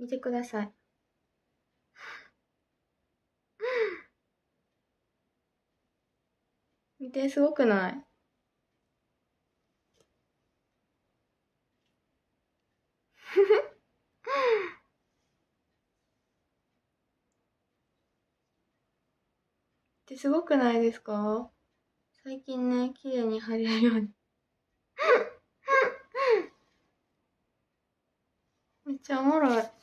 見てください。見て、すごくないって すごくないですか最近ね、綺麗に貼れるように。めっちゃおもろい。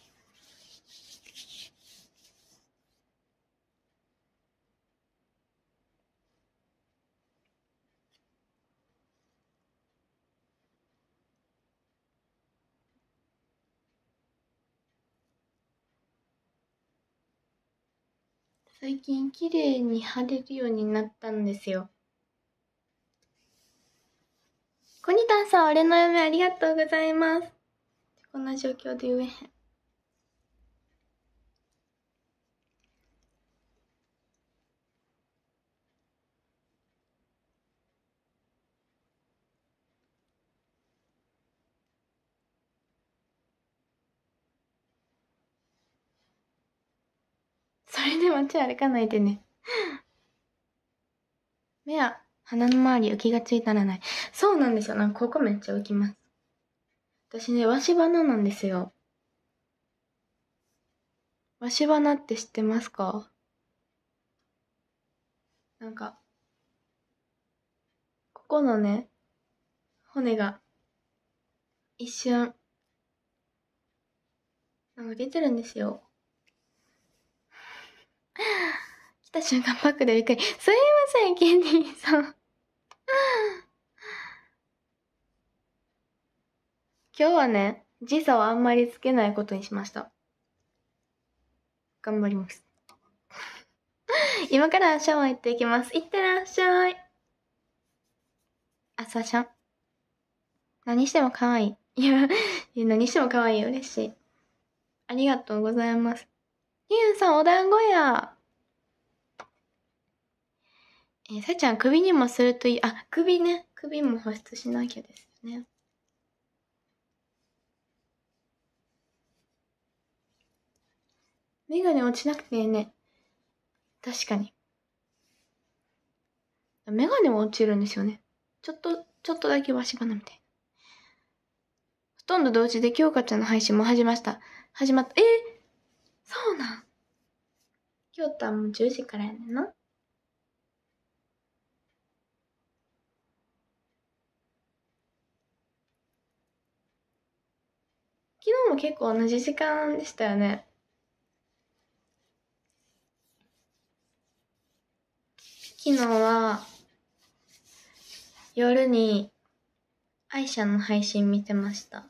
最近綺麗に貼れるようになったんですよ。コニタンさん、俺の嫁ありがとうございます。こんな状況で言えへん。もち歩かないでね。目や鼻の周り浮きがついたらない。そうなんですよ。なんかここめっちゃ浮きます。私ね、わし花なんですよ。わし花って知ってますかなんか、ここのね、骨が、一瞬、なんか出てるんですよ。来た瞬間パックでびっくり。すいません、ケンディさん。今日はね、時差をあんまりつけないことにしました。頑張ります。今からシャワー行っていきます。行ってらっしゃい。朝シャン。何しても可愛い。いや、何しても可愛い。嬉しい。ありがとうございます。ゲンさんお団子や。えー、さちゃん首にもするといい。あ、首ね。首も保湿しなきゃですよね。メガネ落ちなくていいね。確かに。メガネも落ちるんですよね。ちょっと、ちょっとだけわし花みたいな。ほとんど同時で京香ちゃんの配信も始ました。始まった。えー、そうなん京都はもう10時からやねんな昨日も結構同じ時間でしたよね昨日は夜に愛車の配信見てました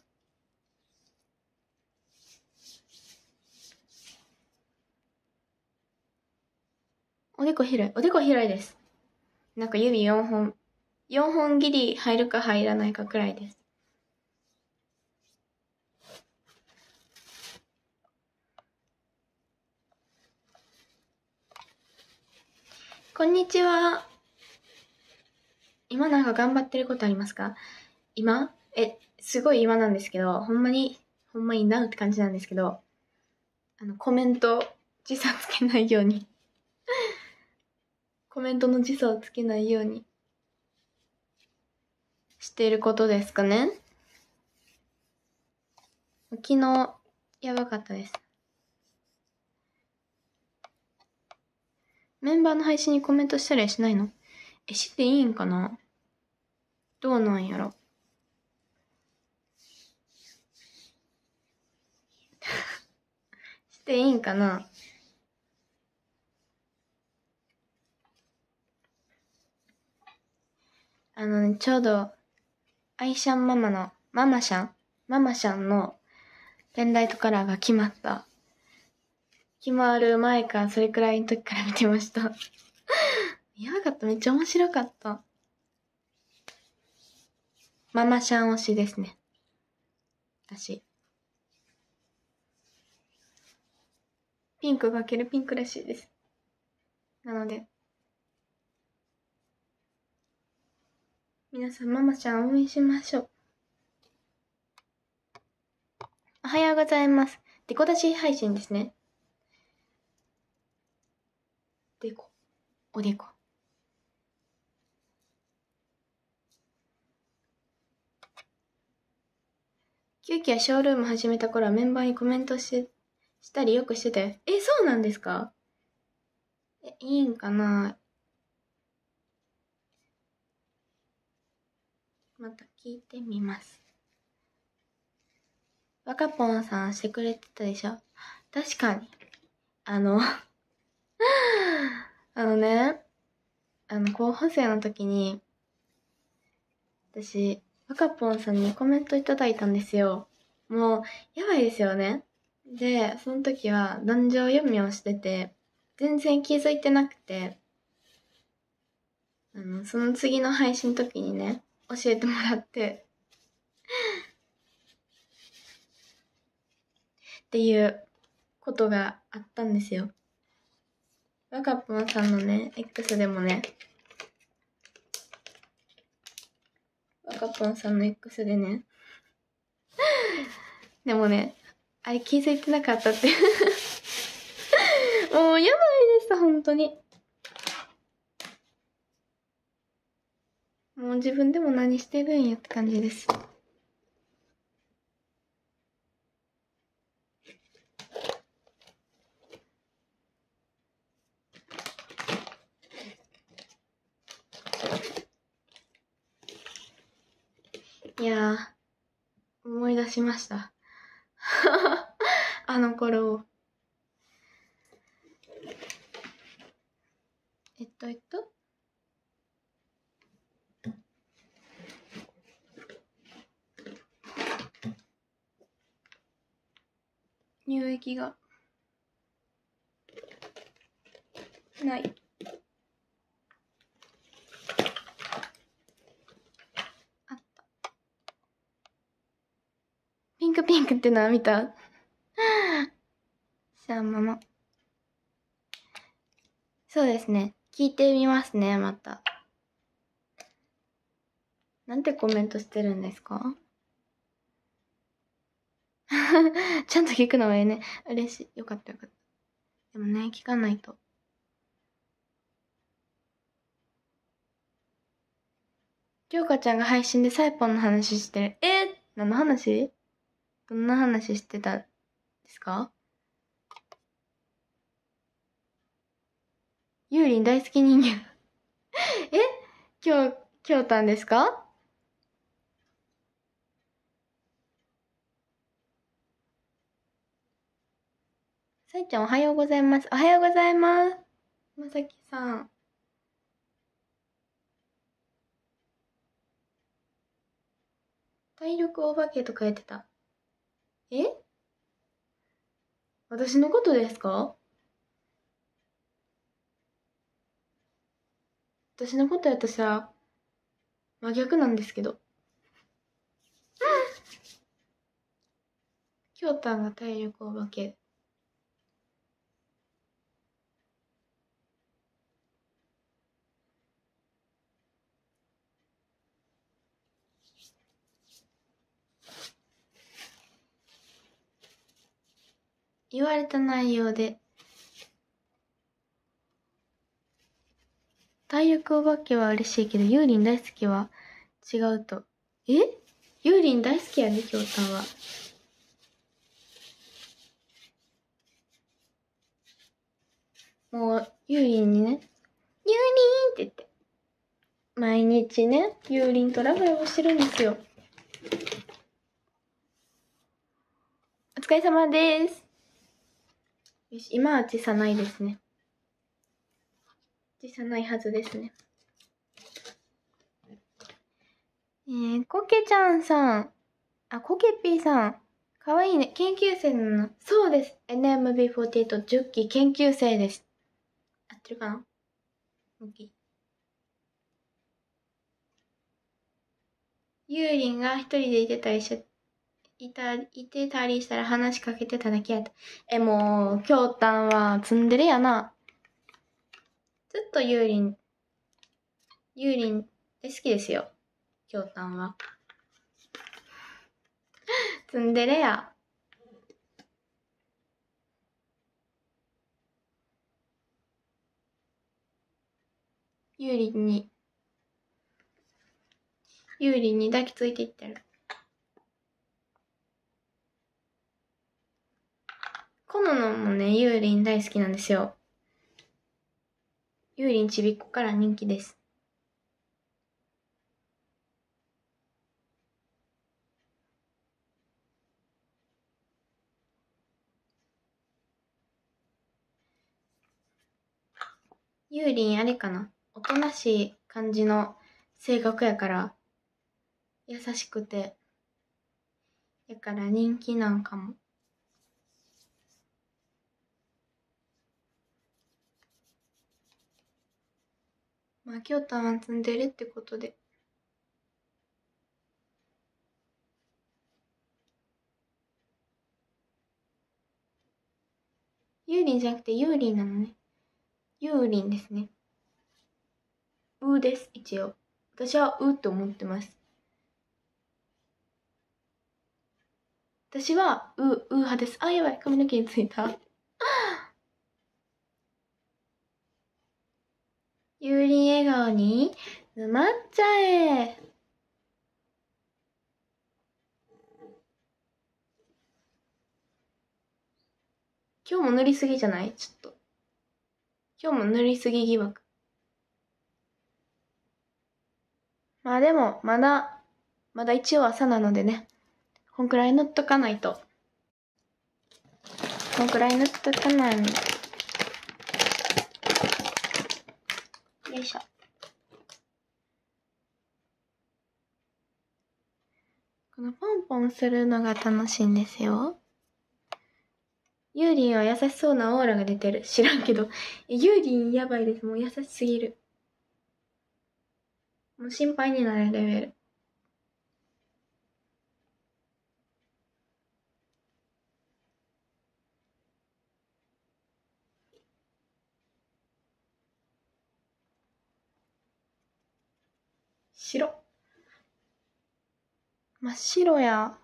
おでこ広い。おでこ広いです。なんか指4本。4本ギリ入るか入らないかくらいです。こんにちは。今なんか頑張ってることありますか今え、すごい今なんですけど、ほんまに、ほんまになうって感じなんですけど、あの、コメント、時差つけないようにコメントの時差をつけないようにしていることですかね。昨日、やばかったです。メンバーの配信にコメントしたりはしないのえ、していいんかなどうなんやろし ていいんかなあのね、ちょうど、アイシャンママの、ママシャンママシャンのペンライトカラーが決まった。決まる前か、それくらいの時から見てました。やばかった。めっちゃ面白かった。ママシャン推しですね。私。ピンクがけるピンクらしいです。なので。皆さん、ママちゃん応援しましょう。おはようございます。デコ出し配信ですね。デコ。おでこ。キューキショールーム始めた頃はメンバーにコメントししたりよくしてたよ。え、そうなんですかえ、いいんかな聞いてみます。若ぽんさんしてくれてたでしょ確かに。あの あのね、あの、候補生の時に、私、若ぽんさんにコメントいただいたんですよ。もう、やばいですよね。で、その時は、壇上読みをしてて、全然気づいてなくて、あの、その次の配信の時にね、教えてもらってっていうことがあったんですよ。若カポンさんのね、X でもね、若カポンさんの X でね、でもね、あれ気づいてなかったってもうやばいでした、本当に。もう自分でも何してるんやって感じです。いや思い出しました。あの頃を。えっと、えっと。液がない。あった。ピンクピンクってのは見たじゃあ、マ マ。そうですね。聞いてみますね、また。なんてコメントしてるんですか ちゃんと聞くのはいいね。嬉しい。よかったよかった。でもね、聞かないと。りょうかちゃんが配信でサイポンの話してる。えー、何の話どんな話してたんですかゆうりん大好き人間 え。え今日、今日たんですかさいちゃんおはようございます。おはようございます。まさきさん。体力お化けとか言ってた。え私のことですか私のことやとしたら、真逆なんですけど。きょうたんが体力お化け。言われた内容で、体育お化けは嬉しいけど、ユーリン大好きは違うと。えユーリン大好きやね、きょうたんは。もう、ユーリンにね、ユーリンって言って、毎日ね、ユーリンとラブラブしてるんですよ。お疲れ様です。よし、今は小さないですね。小さないはずですね。えー、コケちゃんさん。あ、コケピーさん。かわいいね。研究生なの。そうです。NMB4810 期研究生です。合ってるかな ?5 期。ゆうりんが一人でいてたりしいた、いてたりしたら話しかけてただけやった。え、もう、京丹はツンデレやな。ずっとユーリン、ユーリンって好きですよ。京丹は。ツンデレや。ユーリンに、ユーリンに抱きついていってる。コののもね、ユーリン大好きなんですよ。ユーリンちびっこから人気です。ユーリンあれかなおとなしい感じの性格やから、優しくて、やから人気なんかも。まあ、京都は積んでるってことで。ユーリンじゃなくてユーリンなのね。ユーリンですね。うです、一応。私はうと思ってます。私はう、う派です。あ、やばい、髪の毛についた。友人笑顔に沼っちゃえ今日も塗りすぎじゃないちょっと。今日も塗りすぎ疑惑。まあでも、まだ、まだ一応朝なのでね。こんくらい塗っとかないと。こんくらい塗っとかないいしょ。このポンポンするのが楽しいんですよ。ユーリンは優しそうなオーラが出てる。知らんけど。ユーリンやばいです。もう優しすぎる。もう心配になるレベル。白真っ白や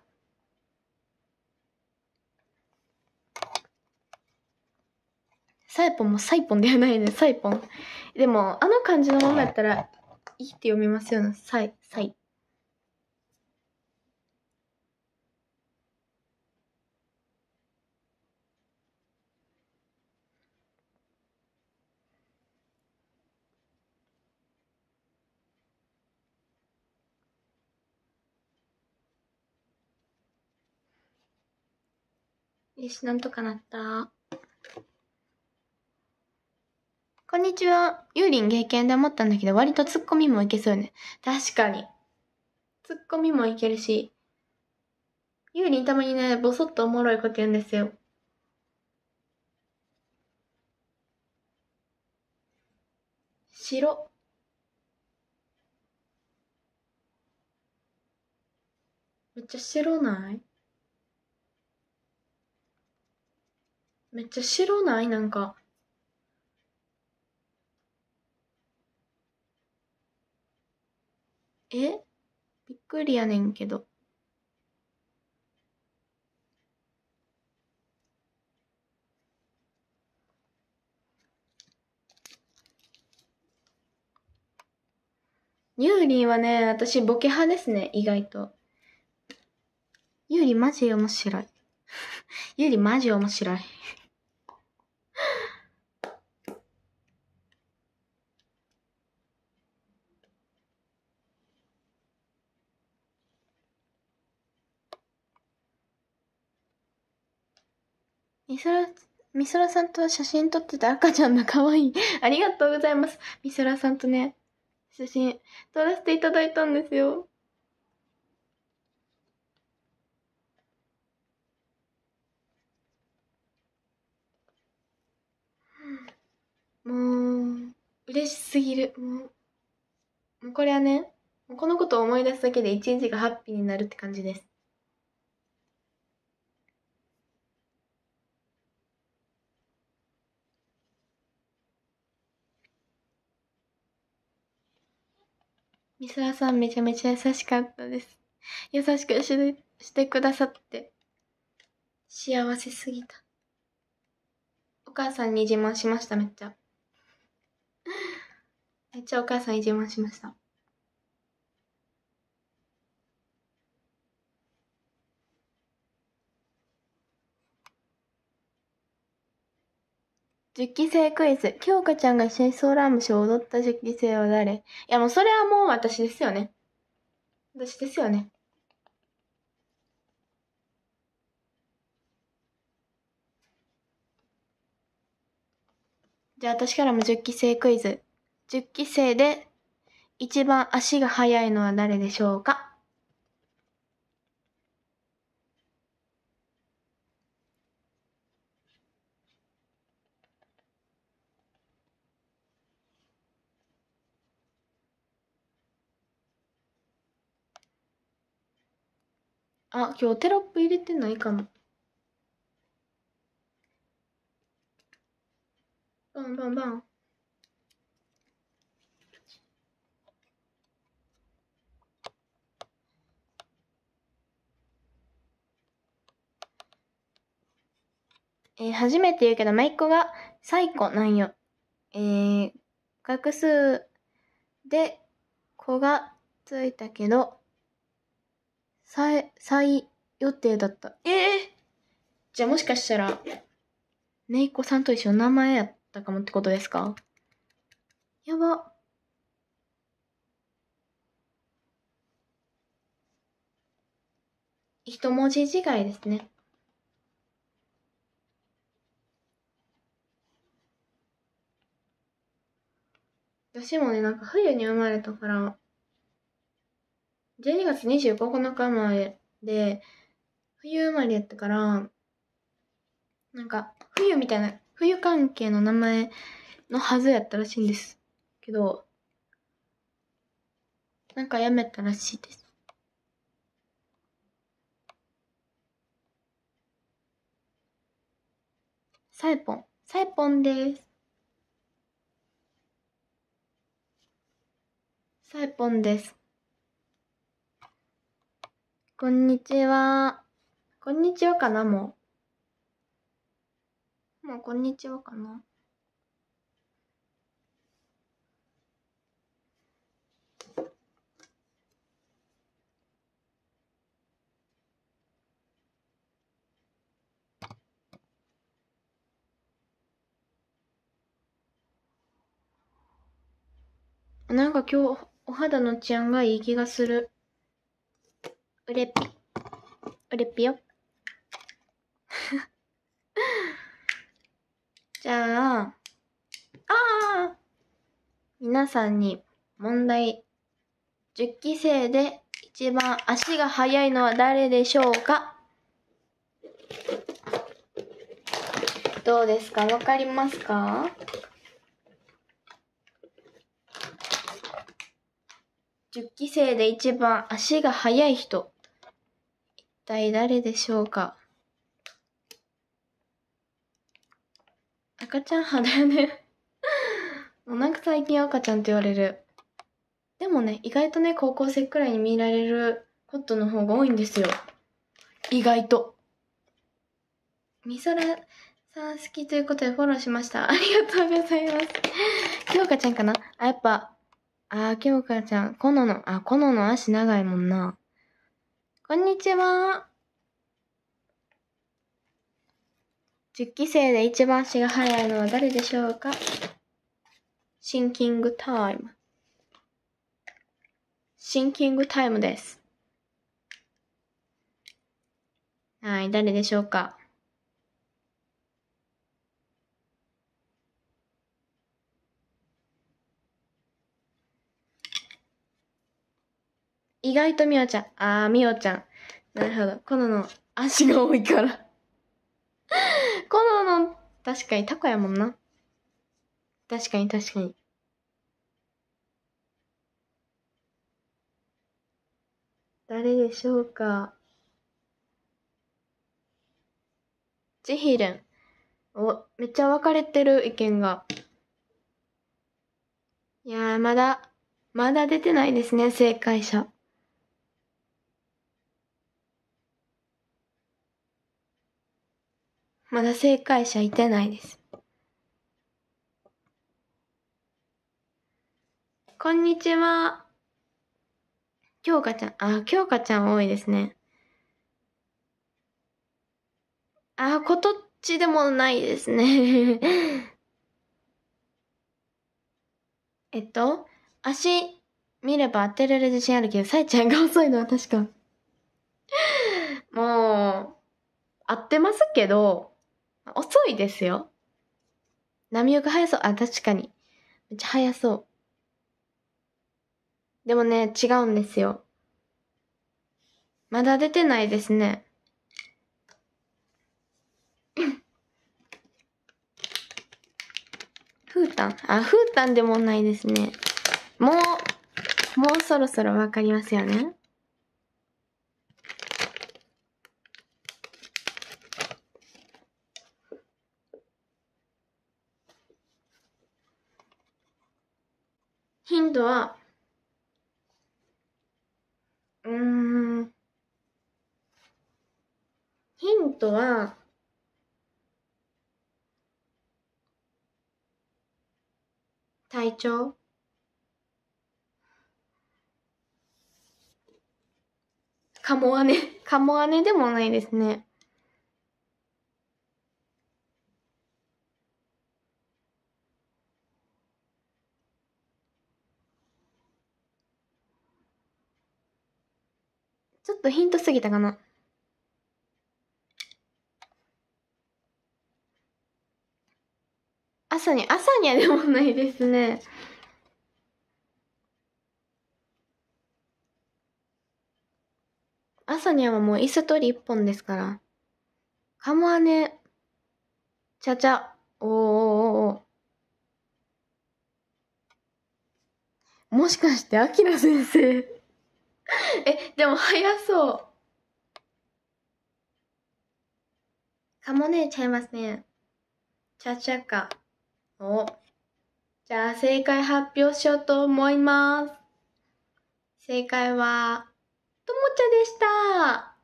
サイポンもサイポンではないねサイポンでもあの感じのままやったらいいって読みますよねサイサイよし、なんとかなった。こんにちは。ユうリン経験で思ったんだけど、割とツッコミもいけそうよね。確かに。ツッコミもいけるし、ユうリンたまにね、ぼそっとおもろいこと言うんですよ。白。めっちゃ白ないめっちゃ白ないなんか。えびっくりやねんけど。ユーリーはね、私ボケ派ですね、意外と。ユーリマジ面白い。ユーリマジ面白い。美空、ら、みさんと写真撮ってた赤ちゃんの可愛い。ありがとうございます。美空さんとね、写真撮らせていただいたんですよ。もう、嬉しすぎる。もう、もうこれはね、このことを思い出すだけで一日がハッピーになるって感じです。ス沢さんめちゃめちゃ優しかったです。優しくしてくださって、幸せすぎた。お母さんに自慢しました、めっちゃ。めっちゃお母さんに自慢しました。十期生クイズ。京香ちゃんが一緒ソーラム節を踊った十期生は誰いやもうそれはもう私ですよね。私ですよね。じゃあ私からも十期生クイズ。十期生で一番足が速いのは誰でしょうかあ、今日テロップ入れてないかも。バンバンバン。えー、初めて言うけど、めいっ子が最古なんよ。えー、学数で子がついたけど、再、再予定だった。ええー、じゃあもしかしたら、姪いこさんと一緒の名前やったかもってことですかやば。一文字違いですね。私もね、なんか冬に生まれたから、12月2 5日生まれで、冬生まれやったから、なんか、冬みたいな、冬関係の名前のはずやったらしいんです。けど、なんかやめたらしいです。サイポン。サイポンです。サイポンです。こんにちは。こんにちはかな、もう。もうこんにちはかな。なんか今日お肌の治安がいい気がする。うれっぴ。うれっぴよ。じゃあ、ああ皆さんに問題。10期生で一番足が速いのは誰でしょうかどうですかわかりますか1期生で一番足が速い人。体誰でしょうか赤ちゃん派だよね もうなんか最近赤ちゃんって言われる。でもね、意外とね、高校生くらいに見られるコットの方が多いんですよ。意外と。みそらさん好きということでフォローしました。ありがとうございます。きょうかちゃんかなあ、やっぱ、あ京きょうかちゃん、このの、あ、このの足長いもんな。こんにちは。10期生で一番足が速いのは誰でしょうかシンキングタイム。シンキングタイムです。はい、誰でしょうか意外とみおちゃん。あー、みおちゃん。なるほど。コノの足が多いから コノの、確かにタコやもんな。確かに確かに。誰でしょうか。ジヒルン。お、めっちゃ分かれてる意見が。いやー、まだ、まだ出てないですね、正解者。まだ正解者いてないです。こんにちは。京香ちゃん、あ、京香ちゃん多いですね。あ、ことっちでもないですね えっと、足見れば当てられる自信あるけど、さえちゃんが遅いのは確か。もう、合ってますけど、遅いですよ。波く速そう。あ、確かに。めっちゃ速そう。でもね、違うんですよ。まだ出てないですね。ふーたん。あ、ふーたんでもないですね。もう、もうそろそろわかりますよね。度は、うん、ヒントは、体調かもわね、かもわねでもないですね。とヒントすぎたかな。朝に、朝にはでもないですね。朝にはもう椅子取り一本ですから。かもはね、ちゃちゃ、おーおーおおもしかして、あきラ先生 え、でも早そう。かもねちゃいますね。ちゃちゃか。お。じゃあ正解発表しようと思います。正解は、ともちゃ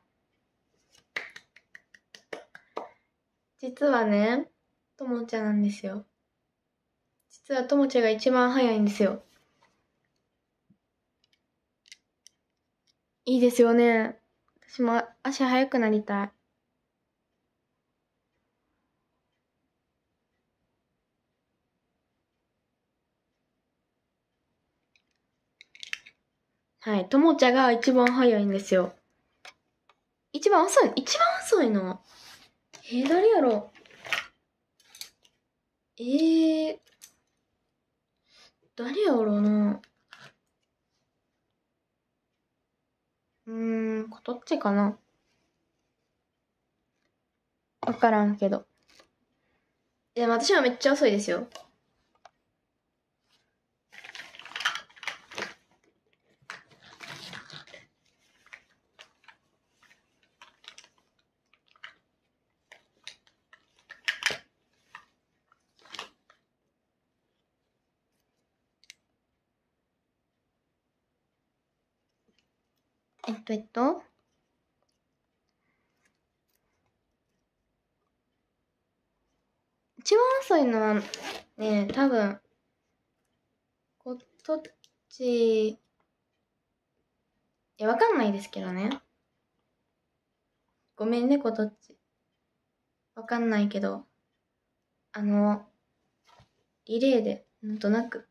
でした。実はね、ともちゃなんですよ。実はともちゃが一番早いんですよ。いいですよね。私も足速くなりたい。はい。ともちゃが一番早いんですよ。一番遅い、一番遅いの。えー、誰やろえー、誰やろうな。うーん、こっちかな。わからんけど。いや、私はめっちゃ遅いですよ。ペット一番遅いのはね多分こっちいやわかんないですけどねごめんねこっちチわかんないけどあのリレーでなんとなく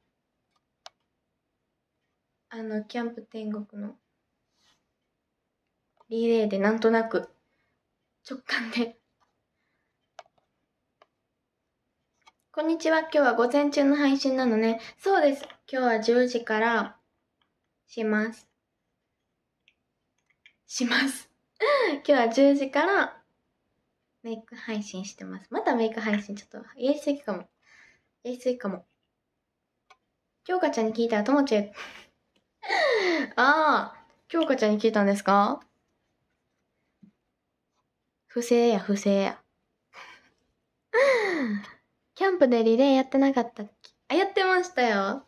あのキャンプ天国のリレーでなんとなく直感で。こんにちは。今日は午前中の配信なのね。そうです。今日は10時からします。します。今日は10時からメイク配信してます。またメイク配信ちょっと言いすぎかも。言いすぎかも。京香ちゃんに聞いたらともちゅ。ああ、京香ちゃんに聞いたんですか不正や、不正や。キャンプでリレーやってなかったっけあ、やってましたよ。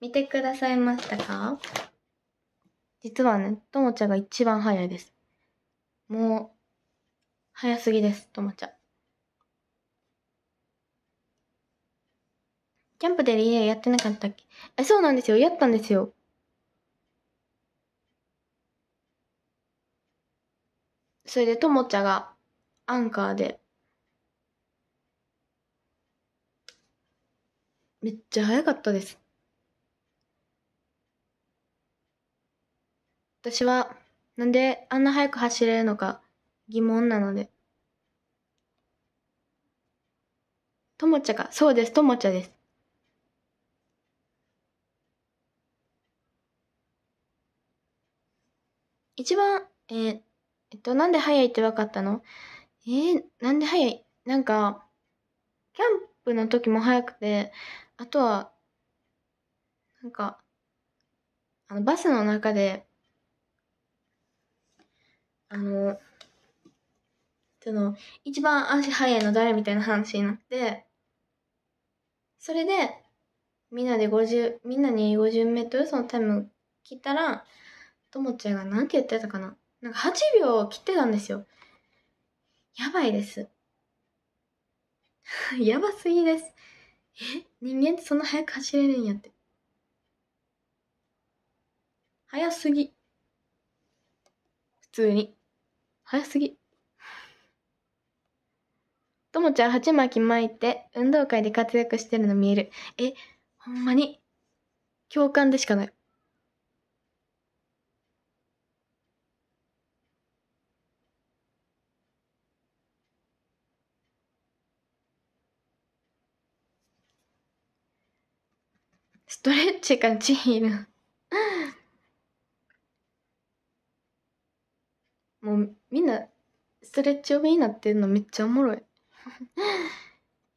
見てくださいましたか実はね、ともちゃんが一番早いです。もう、早すぎです、ともちゃん。キャンプでリレーやってなかったっけえ、そうなんですよ。やったんですよ。それでともちゃがアンカーで、めっちゃ早かったです。私はなんであんな早く走れるのか疑問なので。ともちゃか、そうです、ともちゃです。一番、えー、えっと、なんで早いって分かったのえー、なんで早いなんか、キャンプの時も早くて、あとは、なんか、あの、バスの中で、あの、その、一番足早いの誰みたいな話になって、それで、みんなで50、みんなに50メートルそのタイム来たら、ともちゃんが何て言ってたかななんか8秒切ってたんですよ。やばいです。やばすぎです。え人間ってそんな速く走れるんやって。速すぎ。普通に。速すぎ。ともちゃん、鉢巻き巻いて、運動会で活躍してるの見える。え、ほんまに。共感でしかない。ストレッチ c ちい c もうみんなストレッチ呼びになってんのめっちゃおもろい。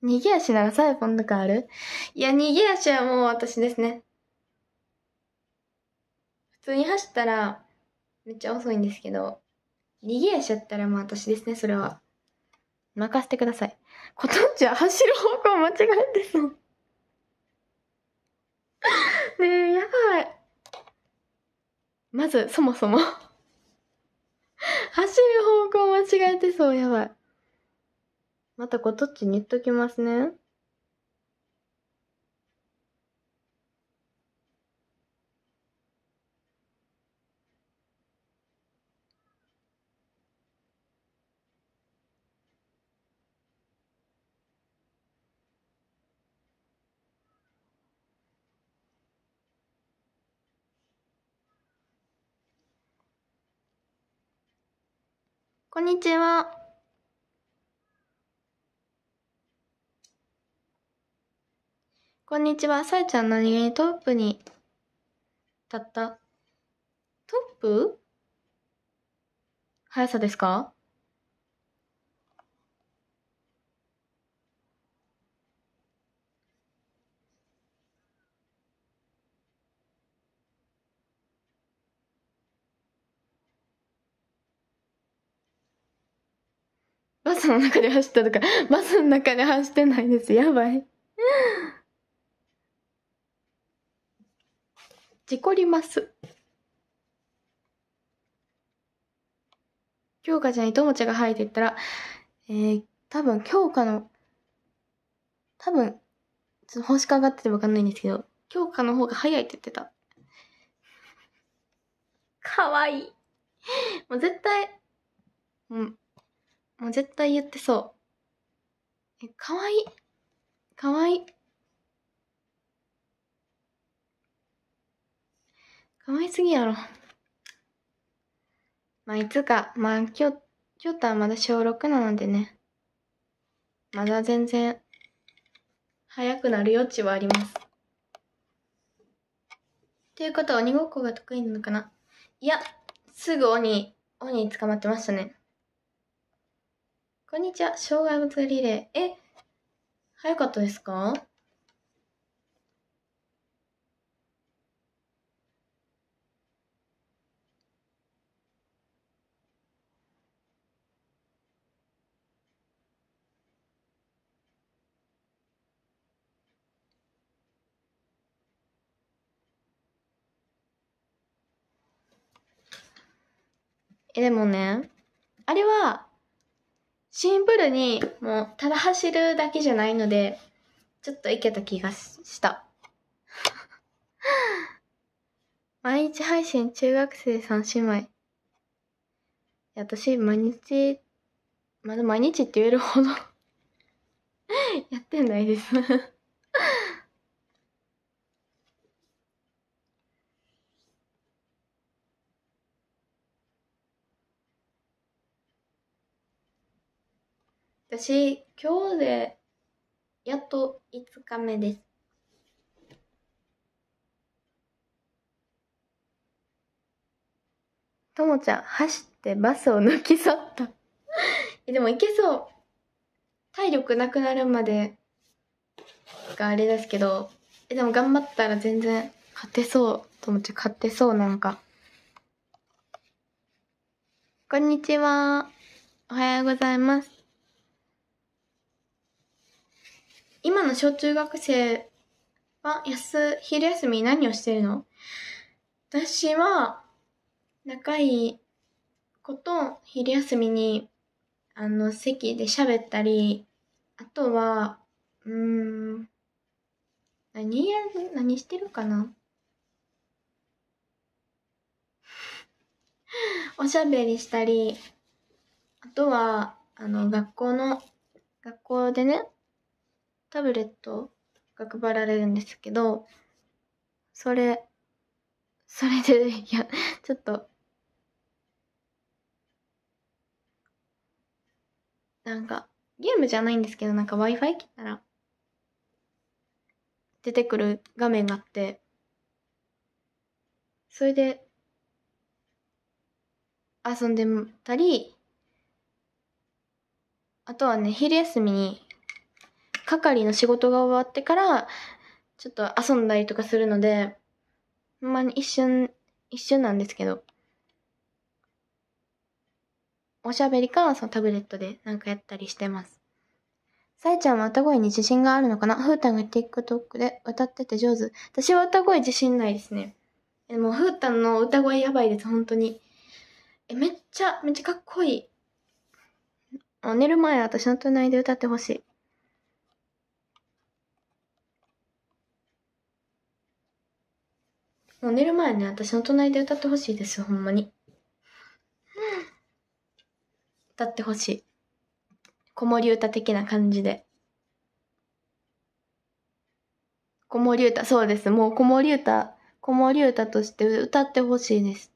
逃げ足ならサイフォンとかあるいや、逃げ足はもう私ですね。普通に走ったらめっちゃ遅いんですけど、逃げ足やったらもう私ですね、それは。任せてください。ことんちは走る方向間違えてそう。ね え、やばい。まず、そもそも 走る方向間違えてそう、やばい。またこっちに言っときますね。こんにちは。こんにちは。さえちゃん何気にトップに立った。トップ速さですかバスの中で走ったとか、バスの中で走ってないです。やばい。事故ります。京香ちゃんにともちゃんが入っていったら、えー、多分京香の、多分、ちょっと星かがっててわかんないんですけど、京香の方が早いって言ってた。かわいい。もう絶対、うん、もう絶対言ってそう。え、かわいい。かわいい。かわいすぎやろ。まあ、いつか、まあ、きょ、きょたはまだ小6なのでね。まだ全然、早くなる余地はあります。ということは鬼ごっこが得意なのかないや、すぐ鬼、鬼捕まってましたね。こんにちは。障害物リレー。え、早かったですかえ、でもね、あれは、シンプルに、もう、ただ走るだけじゃないので、ちょっといけた気がした。毎日配信中学生3姉妹。私、毎日、まだ毎日って言えるほど やってないです私、今日で、やっと5日目です。ともちゃん、走ってバスを抜き去ったでも、いけそう。体力なくなるまでがあれですけど、えでも頑張ったら全然勝てそう。ともちゃん、勝てそう、なんか。こんにちは。おはようございます。今の小中学生は休、昼休み何をしてるの私は、仲いい子と昼休みに、あの、席で喋ったり、あとは、うーん、何や、何してるかな おしゃべりしたり、あとは、あの、学校の、学校でね、タブレットが配られるんですけど、それ、それで、いや、ちょっと、なんか、ゲームじゃないんですけど、なんか Wi-Fi 切ったら、出てくる画面があって、それで、遊んでたり、あとはね、昼休みに係の仕事が終わってから、ちょっと遊んだりとかするので、ほんまに一瞬、一瞬なんですけど、おしゃべりか、そのタブレットでなんかやったりしてます。さえちゃんは歌声に自信があるのかなふーたんが TikTok で歌ってて上手。私は歌声自信ないですね。でも、ふーたんの歌声やばいです、本当に。え、めっちゃ、めっちゃかっこいい。寝る前私の隣で歌ってほしい。もう寝る前ね、私の隣で歌ってほしいですよ、ほんまに。歌ってほしい。子守歌的な感じで。子守歌、そうです。もう子守歌、子守歌として歌ってほしいです。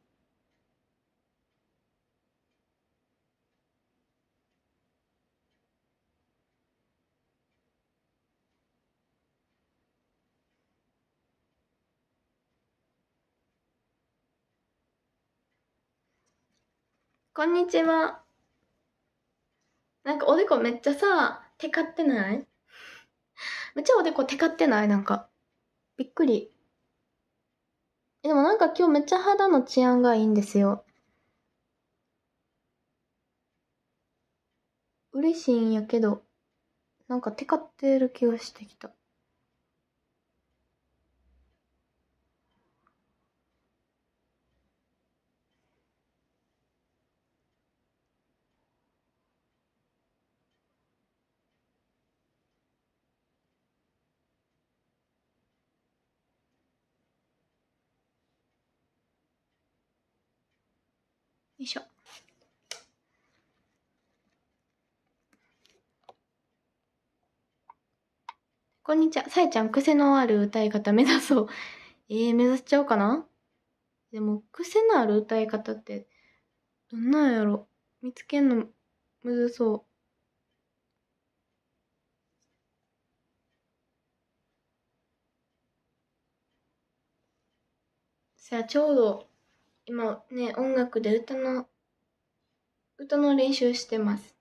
こんにちは。なんかおでこめっちゃさ、テカってないめっちゃおでこテカってないなんか。びっくり。でもなんか今日めっちゃ肌の治安がいいんですよ。嬉しいんやけど、なんかテカってる気がしてきた。こんにちは。さえちゃん、癖のある歌い方目指そう。えー、目指しちゃおうかなでも、癖のある歌い方って、どんなんやろ見つけんの、むずそう。さあ、ちょうど、今ね、音楽で歌の、歌の練習してます。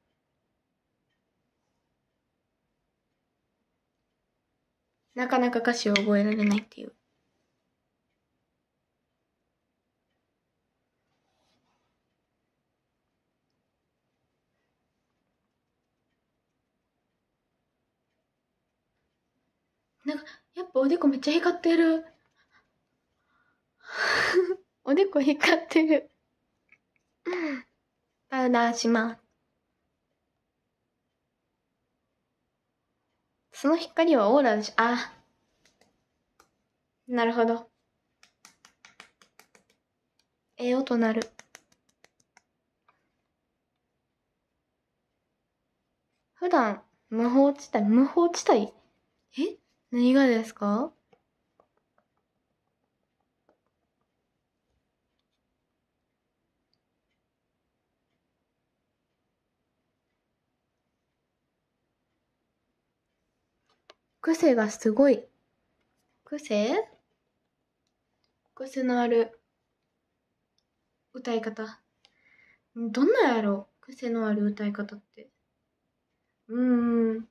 なかなか歌詞を覚えられないっていう。なんか、やっぱおでこめっちゃ光ってる。おでこ光ってる。パウダーします。その光はオーラでしょ。あ。なるほど。ええ音鳴る。普段、無法地帯、無法地帯え何がですか癖がすごい。癖癖のある歌い方。どんなやろう癖のある歌い方って。うん。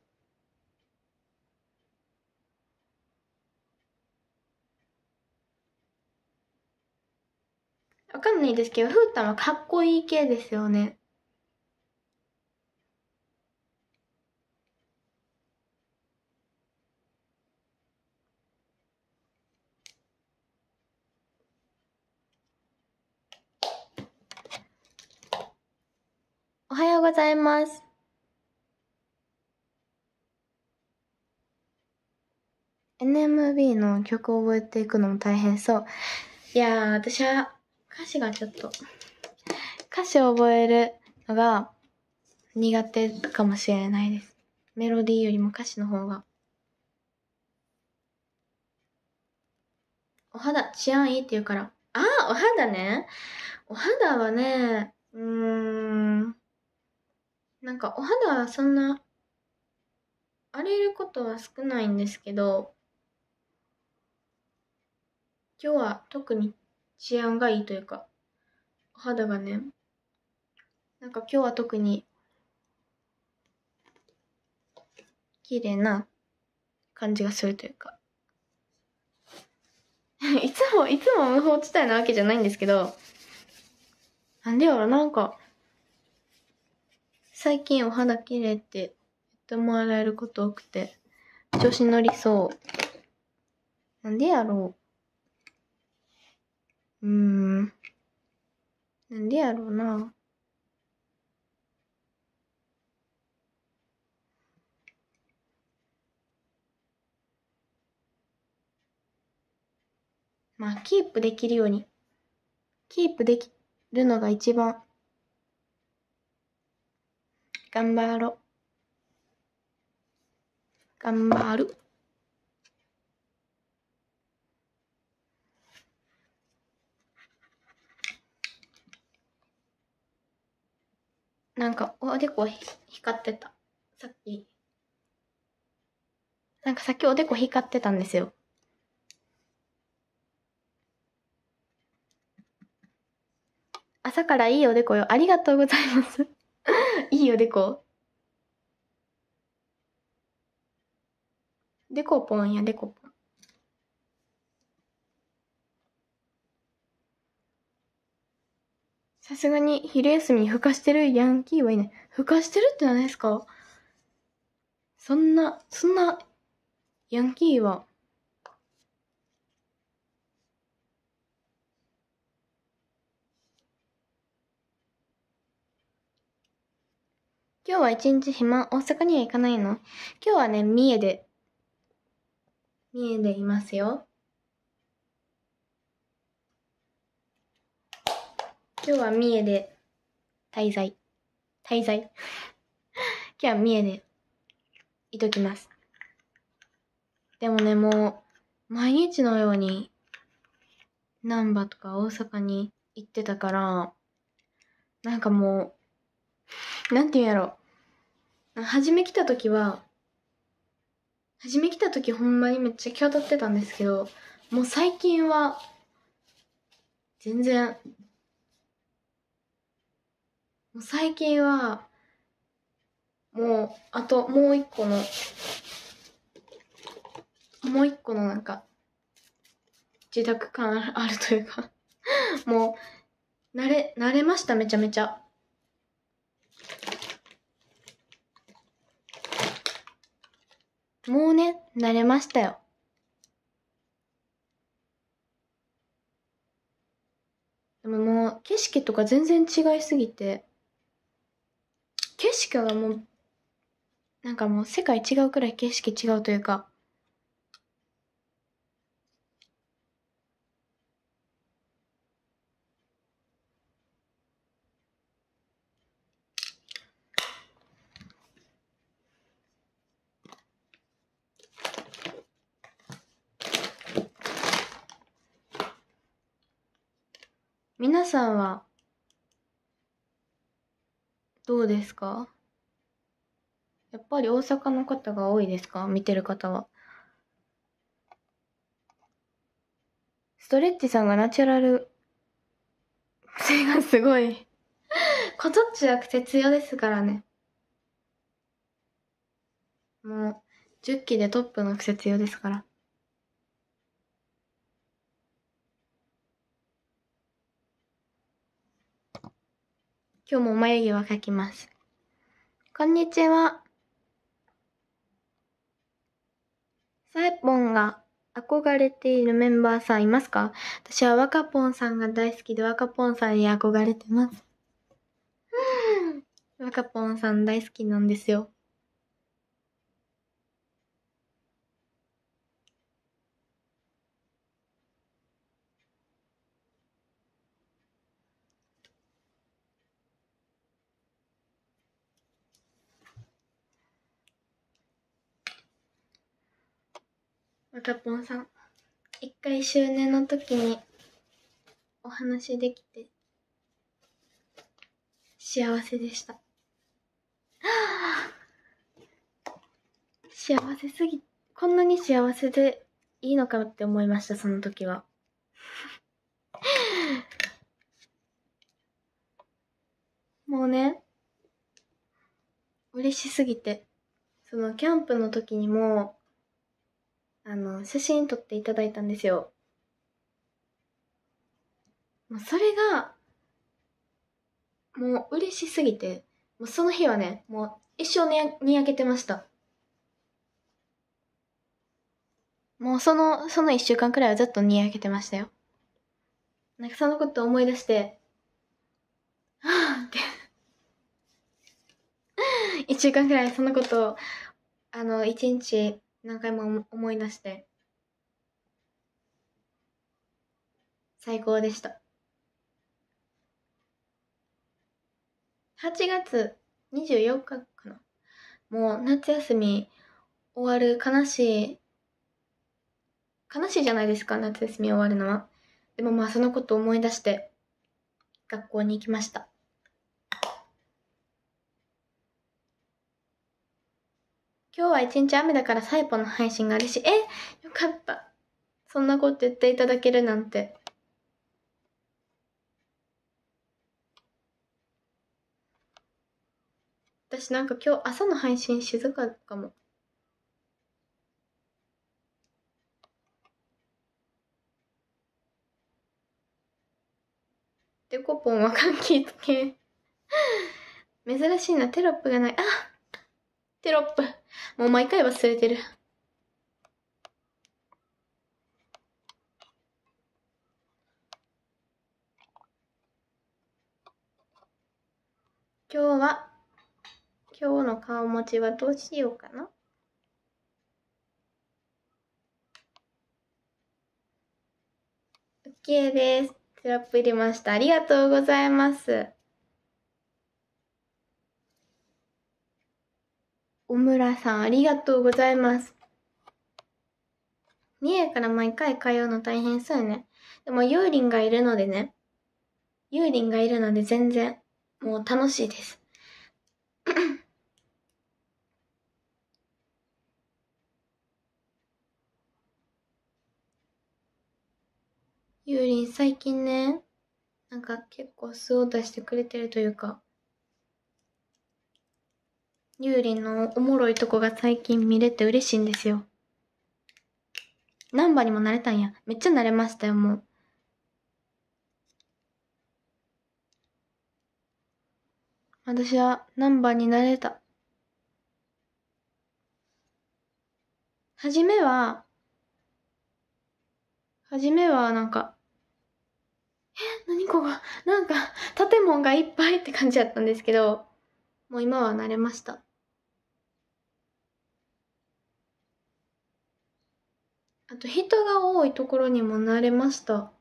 わかんないですけど、ふーたんはかっこいい系ですよね。はようございます。NMB の曲を覚えていくのも大変そう。いやー、私は歌詞がちょっと、歌詞を覚えるのが苦手かもしれないです。メロディーよりも歌詞の方が。お肌、治安いいって言うから。ああ、お肌ね。お肌はね、うーん。なんかお肌はそんな荒れることは少ないんですけど今日は特に治安がいいというかお肌がねなんか今日は特に綺麗な感じがするというか いつもいつも無法地帯なわけじゃないんですけどなんでやろなんか最近お肌綺麗って言ってもらえること多くて、調子乗りそう。なんでやろう。うーん。なんでやろうな。まあ、キープできるように。キープできるのが一番頑張ろう。頑張る。なんか、おでこ光ってた。さっき。なんかさっきおでこ光ってたんですよ。朝からいいおでこよ。ありがとうございます。いいよ、デコ。デコポンや、デコポン。さすがに昼休みにふかしてるヤンキーはいない。ふかしてるって何ですかそんな、そんな、ヤンキーは今日は一日暇。大阪には行かないの今日はね、三重で、三重でいますよ。今日は三重で滞在。滞在 今日は三重でいときます。でもね、もう、毎日のように、難波とか大阪に行ってたから、なんかもう、なんて言うやろ。初め来た時は、初め来た時ほんまにめっちゃ気を取ってたんですけど、もう最近は、全然、もう最近は、もう、あともう一個の、もう一個のなんか、自宅感あるというかもう、慣れ、慣れました、めちゃめちゃ。もうね、慣れましたよ。でももう景色とか全然違いすぎて、景色がもう、なんかもう世界違うくらい景色違うというか、さんは、どうですかやっぱり大阪の方が多いですか見てる方は。ストレッチさんがナチュラル 性がすごい。ことっちなくて強ですからね。もう、10期でトップの癖強ですから。今日も眉毛は描きます。こんにちは。サイポンが憧れているメンバーさんいますか私はワカポンさんが大好きでワカポンさんに憧れてます。ワカポンさん大好きなんですよ。わたぽんさん。一回周年の時にお話できて幸せでした。幸せすぎ、こんなに幸せでいいのかって思いました、その時は。もうね、嬉しすぎて、そのキャンプの時にも、あの、写真撮っていただいたんですよ。もうそれが、もう嬉しすぎて、もうその日はね、もう一生ににやけてました。もうその、その一週間くらいはずっとにやけてましたよ。なんかそのことを思い出して、はぁって 一週間くらいそのことを、あの、一日何回も思い出して、最高でした。8月24日かな。もう夏休み終わる悲しい、悲しいじゃないですか、夏休み終わるのは。でもまあそのことを思い出して学校に行きました。今日は一日雨だからサイポの配信があるしえよかった。そんなこと言っていただけるなんて。私なんか今日朝の配信静かかも。デコポンは換気付け。珍しいな、テロップがない。あテロップ。もう毎回忘れてる。今日は、今日の顔持ちはどうしようかな。OK です。テロップ入れました。ありがとうございます。小村さん、ありがとうございます。三重から毎回通うの大変そうよね。でも、ユーリンがいるのでね。ユーリンがいるので全然、もう楽しいです。ユーリン最近ね、なんか結構素を出してくれてるというか、ゆうりんのおもろいとこが最近見れて嬉しいんですよ。ナンバにもなれたんや。めっちゃ慣れましたよ、もう。私はナンバになれた。はじめは、はじめはなんか、え、何ここなんか、建物がいっぱいって感じだったんですけど、もう今は慣れました。あと人が多いところにも慣れました。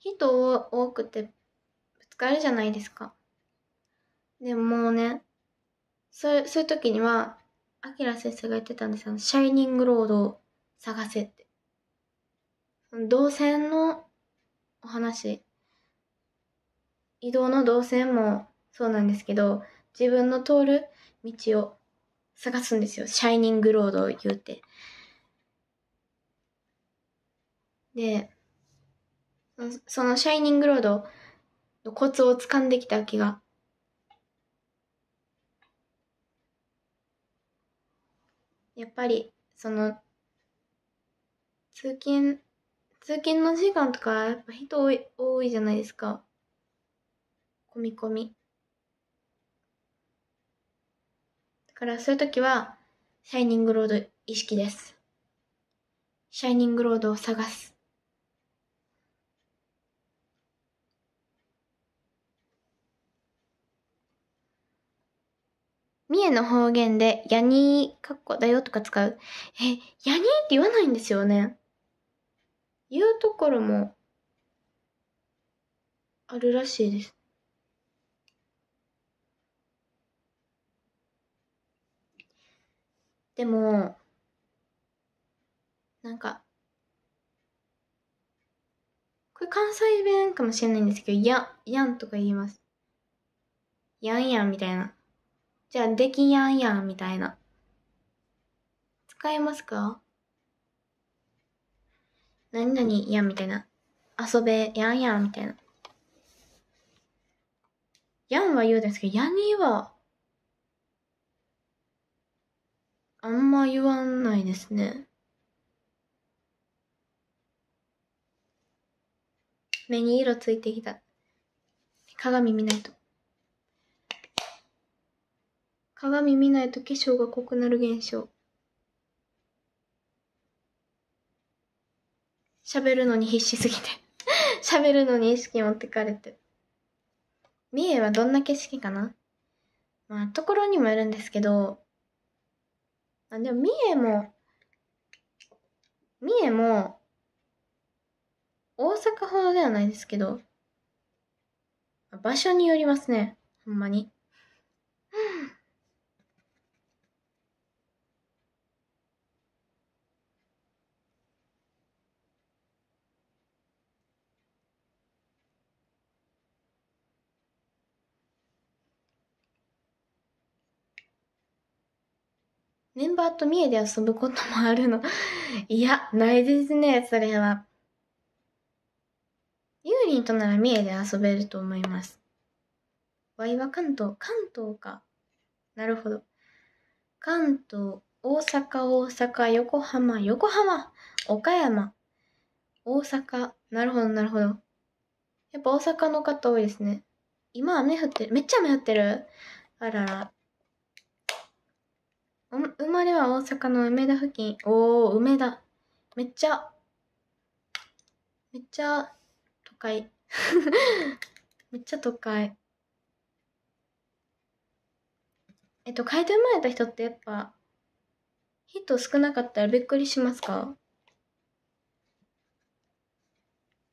人多くてぶつかるじゃないですか。でももうね、そうそういう時には、あきら先生が言ってたんですよ。シャイニングロードを探せって。動線のお話。移動の動線もそうなんですけど、自分の通る道を探すんですよ。シャイニングロードを言うて。で、そのシャイニングロードのコツを掴んできた気が。やっぱり、その、通勤、通勤の時間とか、やっぱ人多いじゃないですか。込み込み。からそういう時は、シャイニングロード意識です。シャイニングロードを探す。三重の方言で、ヤニー、かっこだよとか使う。え、ヤニーって言わないんですよね。言うところも、あるらしいです。でも、なんか、これ関西弁かもしれないんですけど、や、やんとか言います。やんやんみたいな。じゃあ、できやんやんみたいな。使えますか何々やんみたいな。遊べやんやんみたいな。やんは言うんですけど、やにはあんま言わないですね。目に色ついてきた。鏡見ないと。鏡見ないと化粧が濃くなる現象。喋るのに必死すぎて 喋るのに意識持ってかれて。三重はどんな景色かなまあ、ところにもよるんですけど、あ、でも、三重も、三重も、大阪ほどではないですけど、場所によりますね。ほんまに。メンバーと三重で遊ぶこともあるの。いや、ないですね、それは。ユーリとなら三重で遊べると思います。わいは関東、関東か。なるほど。関東、大阪、大阪、横浜、横浜、岡山、大阪。なるほど、なるほど。やっぱ大阪の方多いですね。今雨降ってる。めっちゃ雨降ってる。あらら。生まれは大阪の梅田付近。おー、梅田。めっちゃ、めっちゃ、都会。めっちゃ都会。えっと、海い生まれた人ってやっぱ、人少なかったらびっくりしますか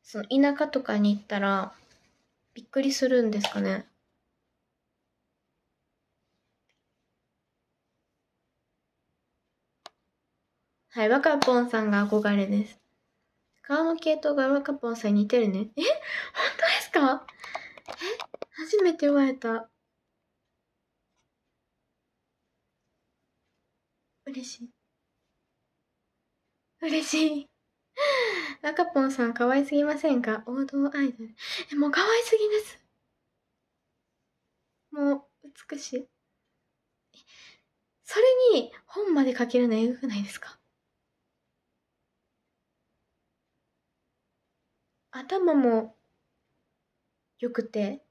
その田舎とかに行ったら、びっくりするんですかねはい、若ぽんさんが憧れです。顔の系統が若ぽんさんに似てるね。え 本当ですかえ初めて言われた。嬉しい。嬉しい。若ぽんさん可愛すぎませんか王道アイドル。え、もう可愛すぎです。もう、美しい。それに、本まで書けるのエグくないですか頭も良くて、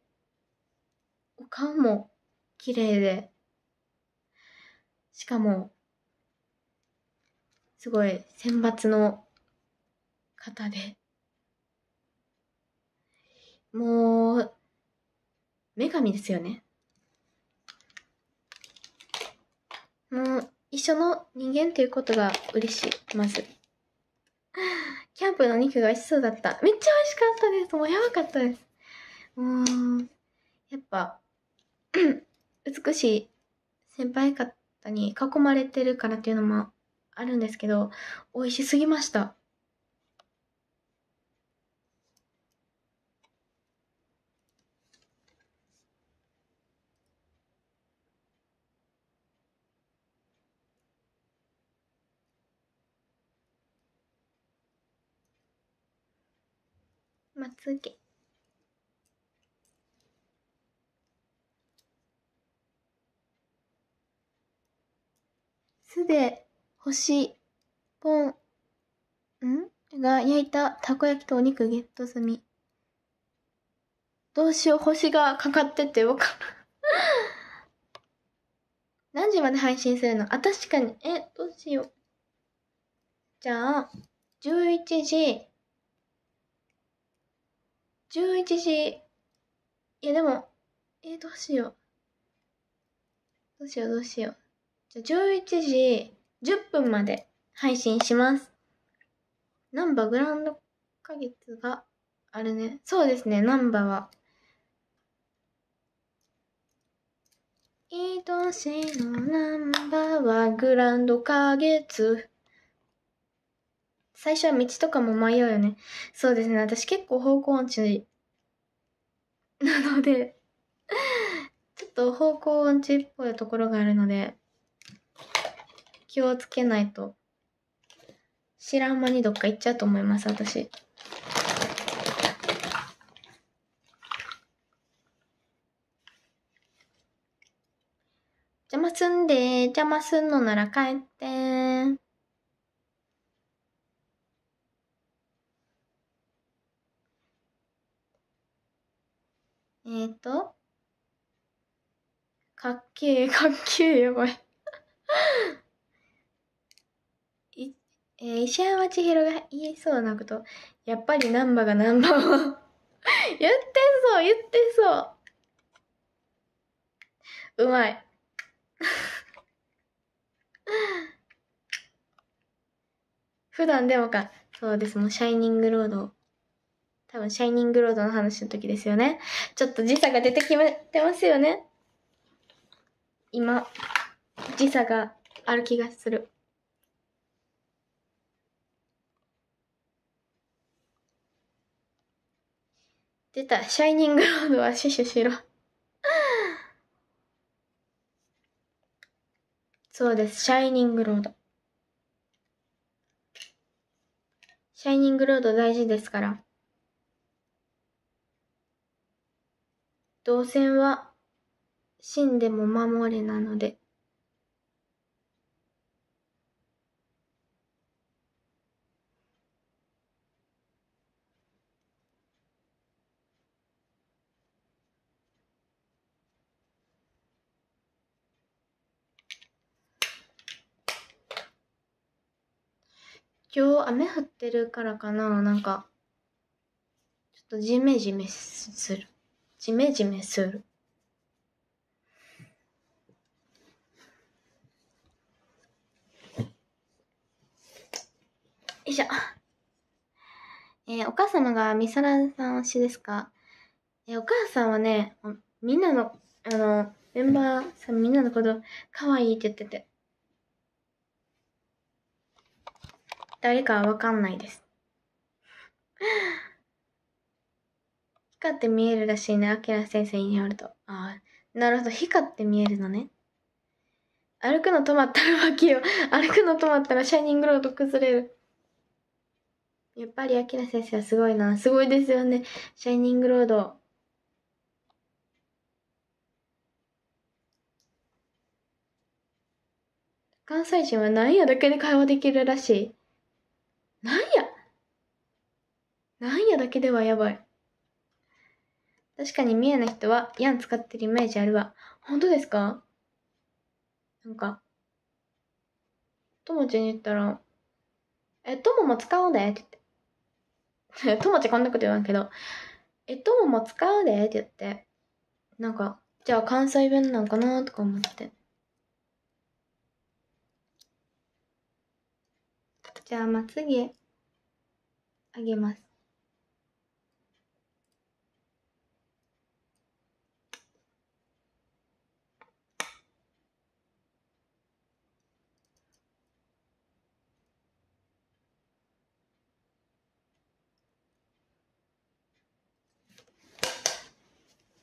お顔も綺麗で、しかも、すごい選抜の方で、もう、女神ですよね。もう、一緒の人間ということが嬉しい、まず。キャンプのお肉が美味しそうだった。めっちゃ美味しかったです。もうやばかったです。もうー、やっぱ、美しい先輩方に囲まれてるからっていうのもあるんですけど、美味しすぎました。すけ酢で星ポンんが焼いたたこ焼きとお肉ゲット済みどうしよう星がかかっててわかる何時まで配信するのあ確かにえどうしようじゃあ11時11時、いやでも、えー、どうしよう。どうしようどうしよう。じゃあ11時10分まで配信します。ナンバグランド花月があるね。そうですね、ナンバは。愛しのナンバはグランド花月。最初は道とかも迷うよね。そうですね。私結構方向音痴なのでちょっと方向音痴っぽいところがあるので、気をつけないと、知らん間にどっか行っちゃうと思います、私。邪魔すんで、邪魔すんのなら帰って。えっ、ー、と、かっけえ、かっけえやばい えー、石山千尋が言えそうなこと。やっぱり難波が難波を言ってそう、言ってそう。うまい。普段でもか。そうです。もう、シャイニングロード多分、シャイニングロードの話の時ですよね。ちょっと時差が出てきま、てますよね。今、時差がある気がする。出た、シャイニングロードは死守しろ。そうです、シャイニングロード。シャイニングロード大事ですから。動線は死んでも守れなので。今日雨降ってるからかななんか、ちょっとジメジメする。じめじめするよいしょえー、お母様がミサラさん推しですかえー、お母さんはねみんなのあのメンバーさんみんなのこと可愛いって言ってて誰かは分かんないです光って見えるらしいね、アキラ先生によると。ああ、なるほど、光って見えるのね。歩くの止まったら脇よ。歩くの止まったらシャイニングロード崩れる。やっぱりアキラ先生はすごいな。すごいですよね。シャイニングロード。関西人はなんやだけで会話できるらしい。なんやなんやだけではやばい。確かに三重の人はヤン使ってるイメージあるわ。本当ですかなんか、ともちに言ったら、え、ともも使おうでって言って。と もちこんなこと言わんけど、え、ともも使うでって言って。なんか、じゃあ関西弁なんかなとか思って。じゃあまあ次、あげます。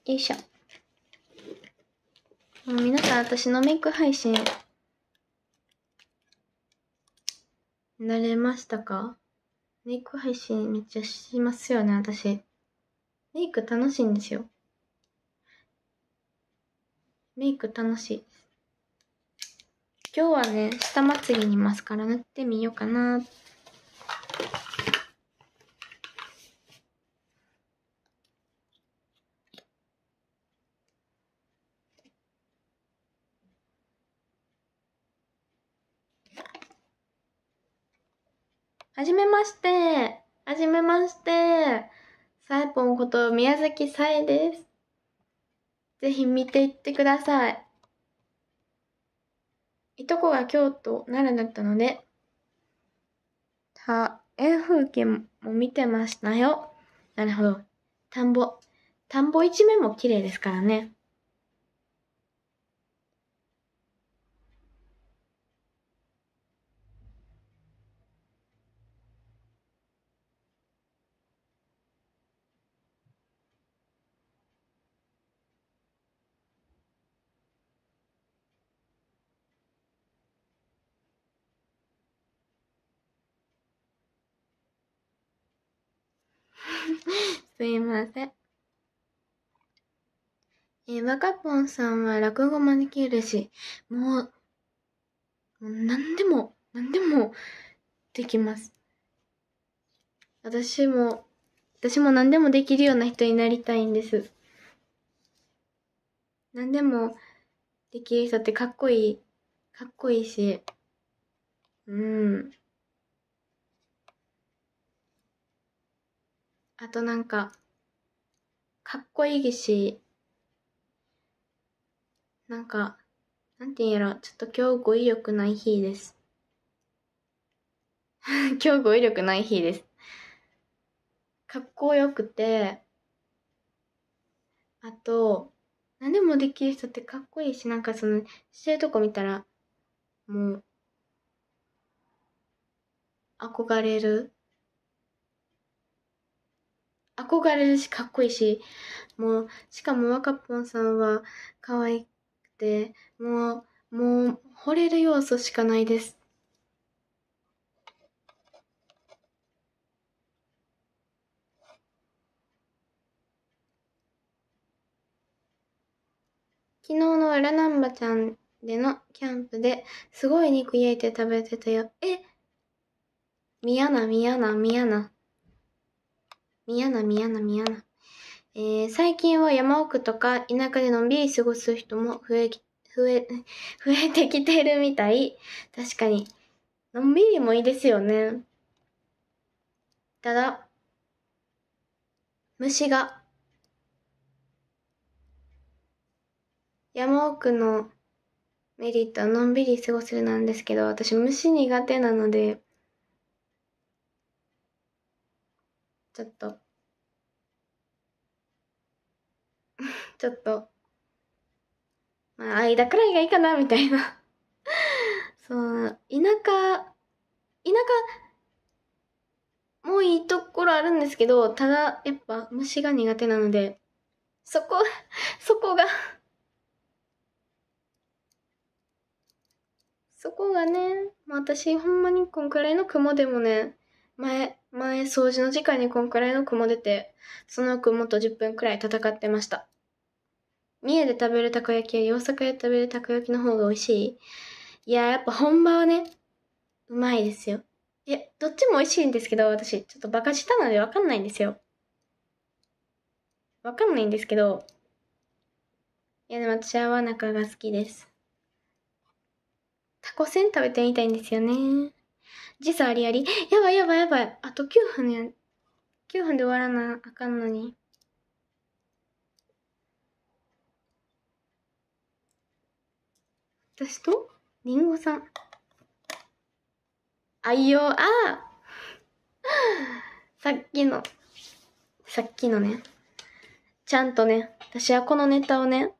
よいしょ。もう皆さん私のメイク配信、慣れましたかメイク配信めっちゃしますよね、私。メイク楽しいんですよ。メイク楽しい。今日はね、下まつげにマスカラ塗ってみようかなっはじめまして。はじめまして。サイポンこと宮崎さえです。ぜひ見ていってください。いとこが京都、奈良だったので、た、え風景も見てましたよ。なるほど。田んぼ。田んぼ一面も綺麗ですからね。すいません。えー、若ぽんさんは落語もできるし、もう、もう何でも、何でもできます。私も、私も何でもできるような人になりたいんです。何でもできる人ってかっこいい、かっこいいし、うん。あとなんか、かっこいいし、なんか、なんて言うんやろ、ちょっと今日語彙力ない日です。今日語彙力ない日です。かっこよくて、あと、何でもできる人ってかっこいいし、なんかその、してるとこ見たら、もう、憧れる。憧れるし、かっこいいし、もう、しかも若ぽんさんは可愛くて、もう、もう、惚れる要素しかないです。昨日のラナンバちゃんでのキャンプですごい肉焼いて食べてたよ。え宮な、宮な、宮な。宮な宮な宮な。えー、最近は山奥とか田舎でのんびり過ごす人も増え、増え、増えてきてるみたい。確かに。のんびりもいいですよね。ただ、虫が、山奥のメリットはのんびり過ごせるなんですけど、私虫苦手なので、ちょっと ちょっとまあ間くらいがいいかなみたいな そう田舎田舎もいいところあるんですけどただやっぱ虫が苦手なのでそこ そこがそこがね、私ほんまにこんくらいの雲でもね前前掃除の時間にこんくらいの雲出て、その雲と10分くらい戦ってました。三重で食べるたこ焼きや大阪で食べるたこ焼きの方が美味しい。いややっぱ本場はね、うまいですよ。いや、どっちも美味しいんですけど、私、ちょっとバカしたのでわかんないんですよ。わかんないんですけど、いやでも私は和中が好きです。タコせん食べてみたいんですよね。時差ありあり。やばいやばいやばい。あと9分や、9分で終わらなあかんのに。私とりんごさん。あいよ、ああ さっきの、さっきのね。ちゃんとね、私はこのネタをね、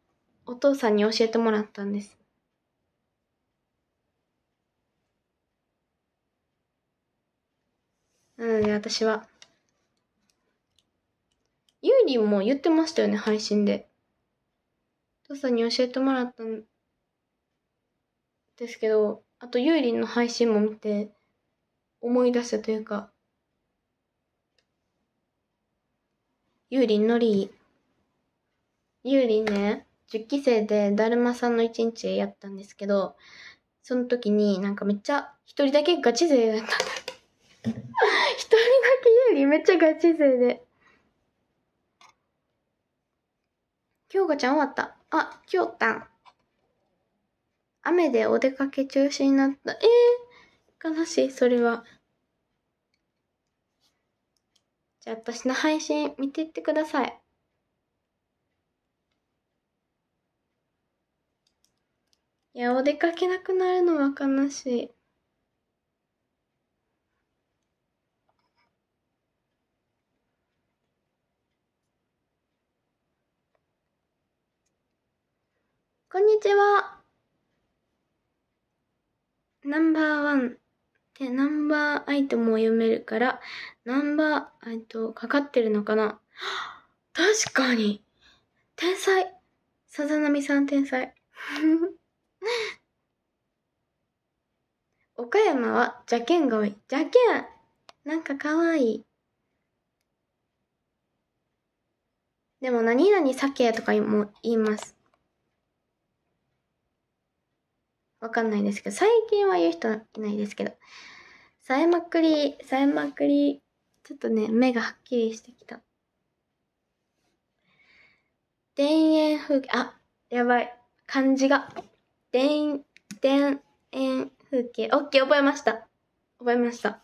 お父さんに教えてもらったんです。なので私は、ゆうりも言ってましたよね、配信で。父さんに教えてもらったんですけど、あとゆうりんの配信も見て、思い出したというか、ゆうりんのりゆうりんね、10期生でだるまさんの一日やったんですけど、その時になんかめっちゃ一人だけガチ勢だったんだって。一人だけ有利めっちゃガチ勢で。京子ちゃん終わった。あ、京たん。雨でお出かけ中止になった。ええー、悲しい、それは。じゃあ私の配信見ていってください。いや、お出かけなくなるのは悲しい。こんにちは。ナンバーワンってナンバーアイテムを読めるから、ナンバー、アイと、かかってるのかな 確かに天才さざなみさん天才 岡山は邪剣が多い邪剣なんかかわいいでも何々鮭とかも言いますわかんないですけど、最近は言う人いないですけど、さえまくり、さえまくり、ちょっとね、目がはっきりしてきた。田園風景、あ、やばい。漢字が。田、田園風景。オッケー、覚えました。覚えました。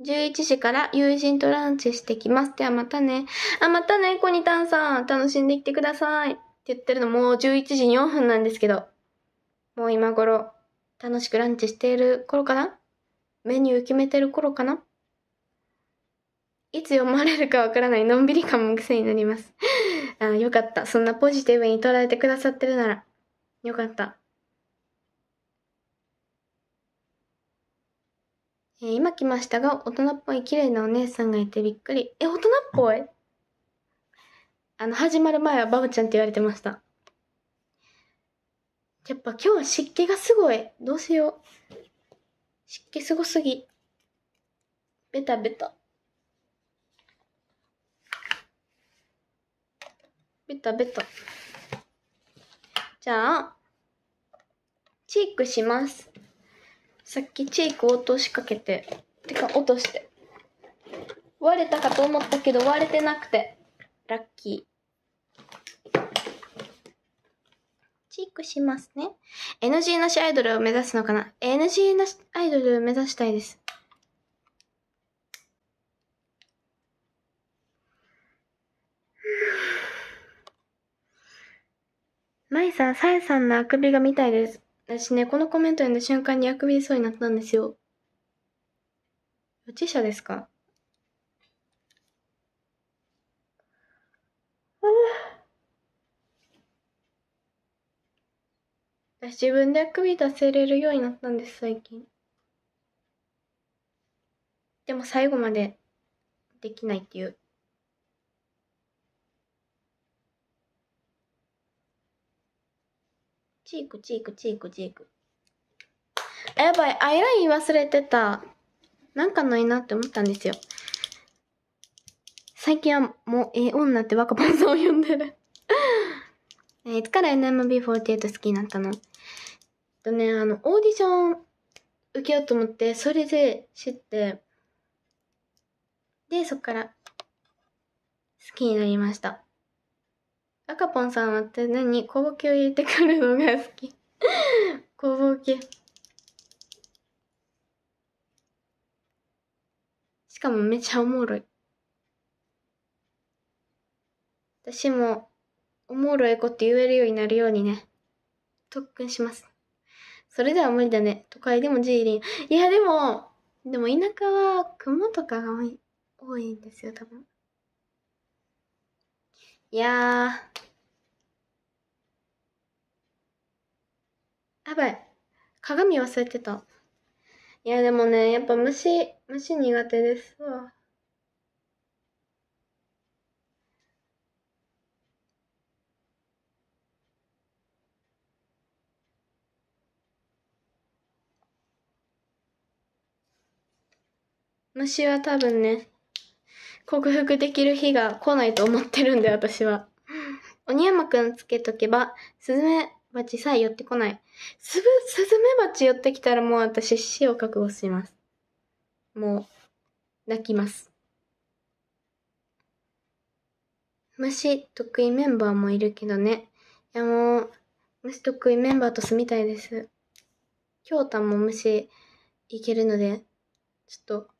11時から友人とランチしてきます。ではまたね。あ、またね、コニタンさん。楽しんできてください。って言ってるのもう11時4分なんですけど、もう今頃、楽しくランチしている頃かなメニュー決めてる頃かないつ読まれるかわからないのんびり感も癖になります あ。よかった。そんなポジティブに捉えてくださってるなら、よかった。えー、今来ましたが、大人っぽい綺麗なお姉さんがいてびっくり。え、大人っぽいあの、始まる前はバボちゃんって言われてました。やっぱ今日は湿気がすごい。どうしよう。湿気すごすぎ。ベタベタ。ベタベタ。じゃあ、チークします。さっきチーク落としかけて、てか落として。割れたかと思ったけど割れてなくて、ラッキー。ックしますね。NG なしアイドルを目指すのかな ?NG なしアイドルを目指したいです。マイさん、サエさんのあくびが見たいです。私ね、このコメント読んだ瞬間にあくびそうになったんですよ。予ち者ですか私自分であくび出せれるようになったんです最近でも最後までできないっていうチークチークチークチークやばいアイライン忘れてたなんかないなって思ったんですよ最近はもうええ女って若葉さんを呼んでるえいつから NMB48 好きになったのとね、あの、オーディション受けようと思って、それで知って、で、そっから好きになりました。赤ポンさんはって何小ボケを入れてくるのが好き。小ボケ。しかもめちゃおもろい。私もおもろいこと言えるようになるようにね、特訓します。それでは無理だね。都会でもジーリン。いや、でも、でも田舎は雲とかが多い多いんですよ、多分。いやー。やばい。鏡忘れてた。いや、でもね、やっぱ虫、虫苦手ですわ。虫は多分ね、克服できる日が来ないと思ってるんで、私は。鬼山くんつけとけば、スズメバチさえ寄ってこない。すぶ、スズメバチ寄ってきたらもう私死を覚悟します。もう、泣きます。虫得意メンバーもいるけどね。いやもう、虫得意メンバーと住みたいです。京太も虫いけるので、ちょっと、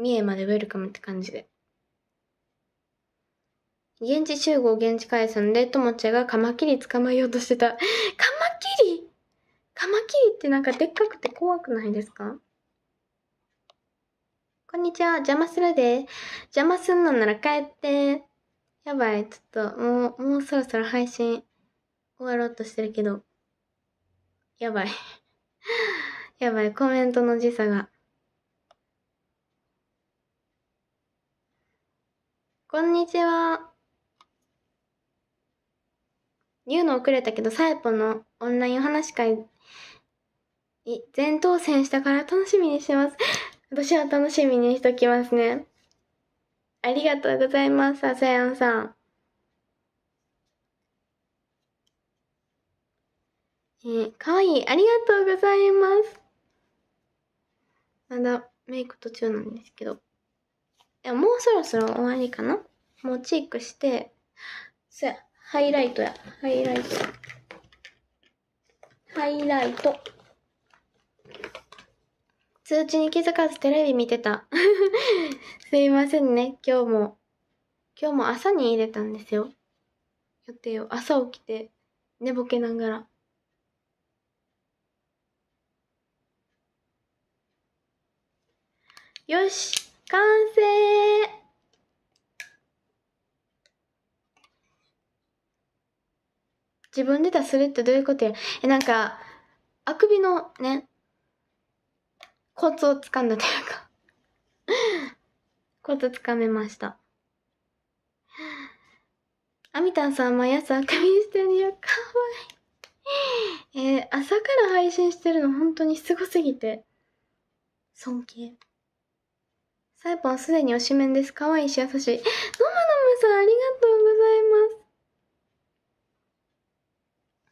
三重までウェルカムって感じで。現地集合、現地解散で、ともちゃんがカマキリ捕まえようとしてた。カマキリカマキリってなんかでっかくて怖くないですかこんにちは、邪魔するで。邪魔すんのなら帰って。やばい、ちょっと、もう、もうそろそろ配信終わろうとしてるけど。やばい。やばい、コメントの時差が。こんにちは。言うの遅れたけど、サエポのオンラインお話会、全当選したから楽しみにしてます。私は楽しみにしときますね。ありがとうございます、あさやンさん。えー、かわいい。ありがとうございます。まだメイク途中なんですけど。もうそろそろ終わりかなもうチェックして、そや、ハイライトや、ハイライト。ハイライト。通知に気づかずテレビ見てた。すいませんね、今日も。今日も朝に入れたんですよ。予定を。朝起きて、寝ぼけながら。よし完成自分で出するってどういうことやえ、なんか、あくびのね、コツをつかんだというか コツつかめました。あみたんさん、毎朝あくびしてるよ。かわいい。えー、朝から配信してるの本当にすごすぎて、尊敬。サイポンすでに推しメンです。かわいいし優しい。のむのむさん、ありがとうございます。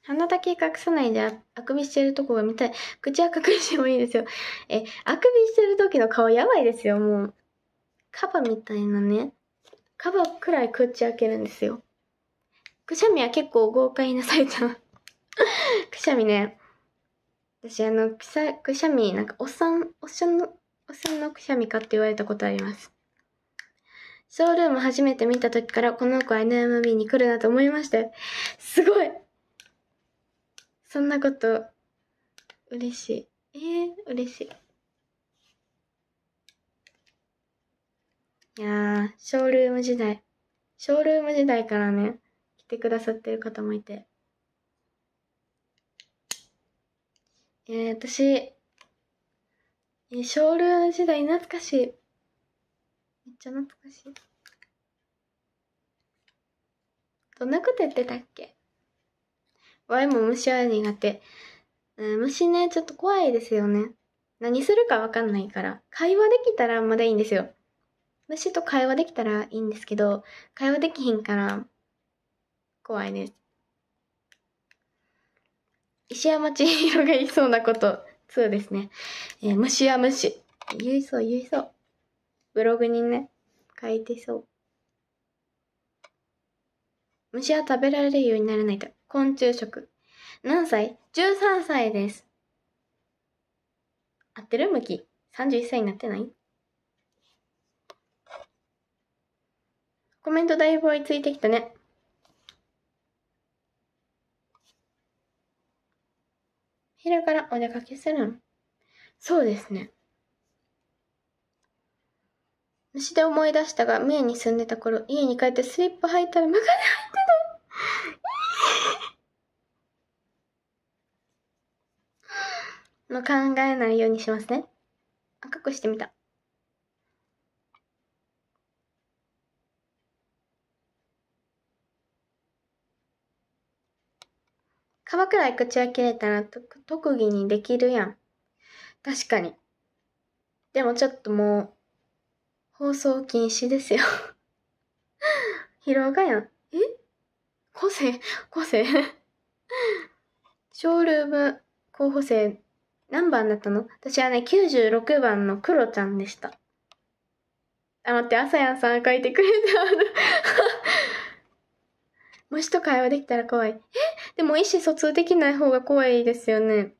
鼻だけ隠さないでああくびしてるとこが見たい。口は隠してもいいですよ。え、あくびしてる時の顔やばいですよ、もう。カバみたいなね。カバくらい口開けるんですよ。くしゃみは結構豪快なサイちゃん。くしゃみね。私あの、くしゃ、くしゃみ、なんかおっさん、おっさんの、おっさんのくしゃみかって言われたことあります。ショールーム初めて見た時からこの子は NMB に来るなと思いました。すごいそんなこと、嬉しい。ええー、嬉しい。いやー、ショールーム時代。ショールーム時代からね、来てくださってる方もいて。えー、私、えショールーム時代懐かしい。めっちゃ懐かしい。どんなこと言ってたっけワイも虫は苦手。うん、虫ね、ちょっと怖いですよね。何するかわかんないから。会話できたらまだいいんですよ。虫と会話できたらいいんですけど、会話できひんから、怖いです。石山千尋が言いそうなこと。そうですね。えー、虫や虫。言いそう、言いそう。ブログにね、書いてそう。虫は食べられるようにならないと。昆虫食。何歳 ?13 歳です。合ってる向き。31歳になってないコメントだいぶ追いついてきたね。昼からお出かけするんそうですね。虫で思い出したが、三重に住んでた頃、家に帰ってスリッパ履いたら中に入ってた。の 考えないようにしますね。赤くしてみた。皮くらい口開けれたら特技にできるやん。確かに。でもちょっともう、放送禁止ですよ疲労 がやん。え個性個性ショールーム候補生何番だったの私はね、96番のクロちゃんでした。あ、待って、朝やんさん書いてくれてある虫と会話できたら怖い。えでも意思疎通できない方が怖いですよね。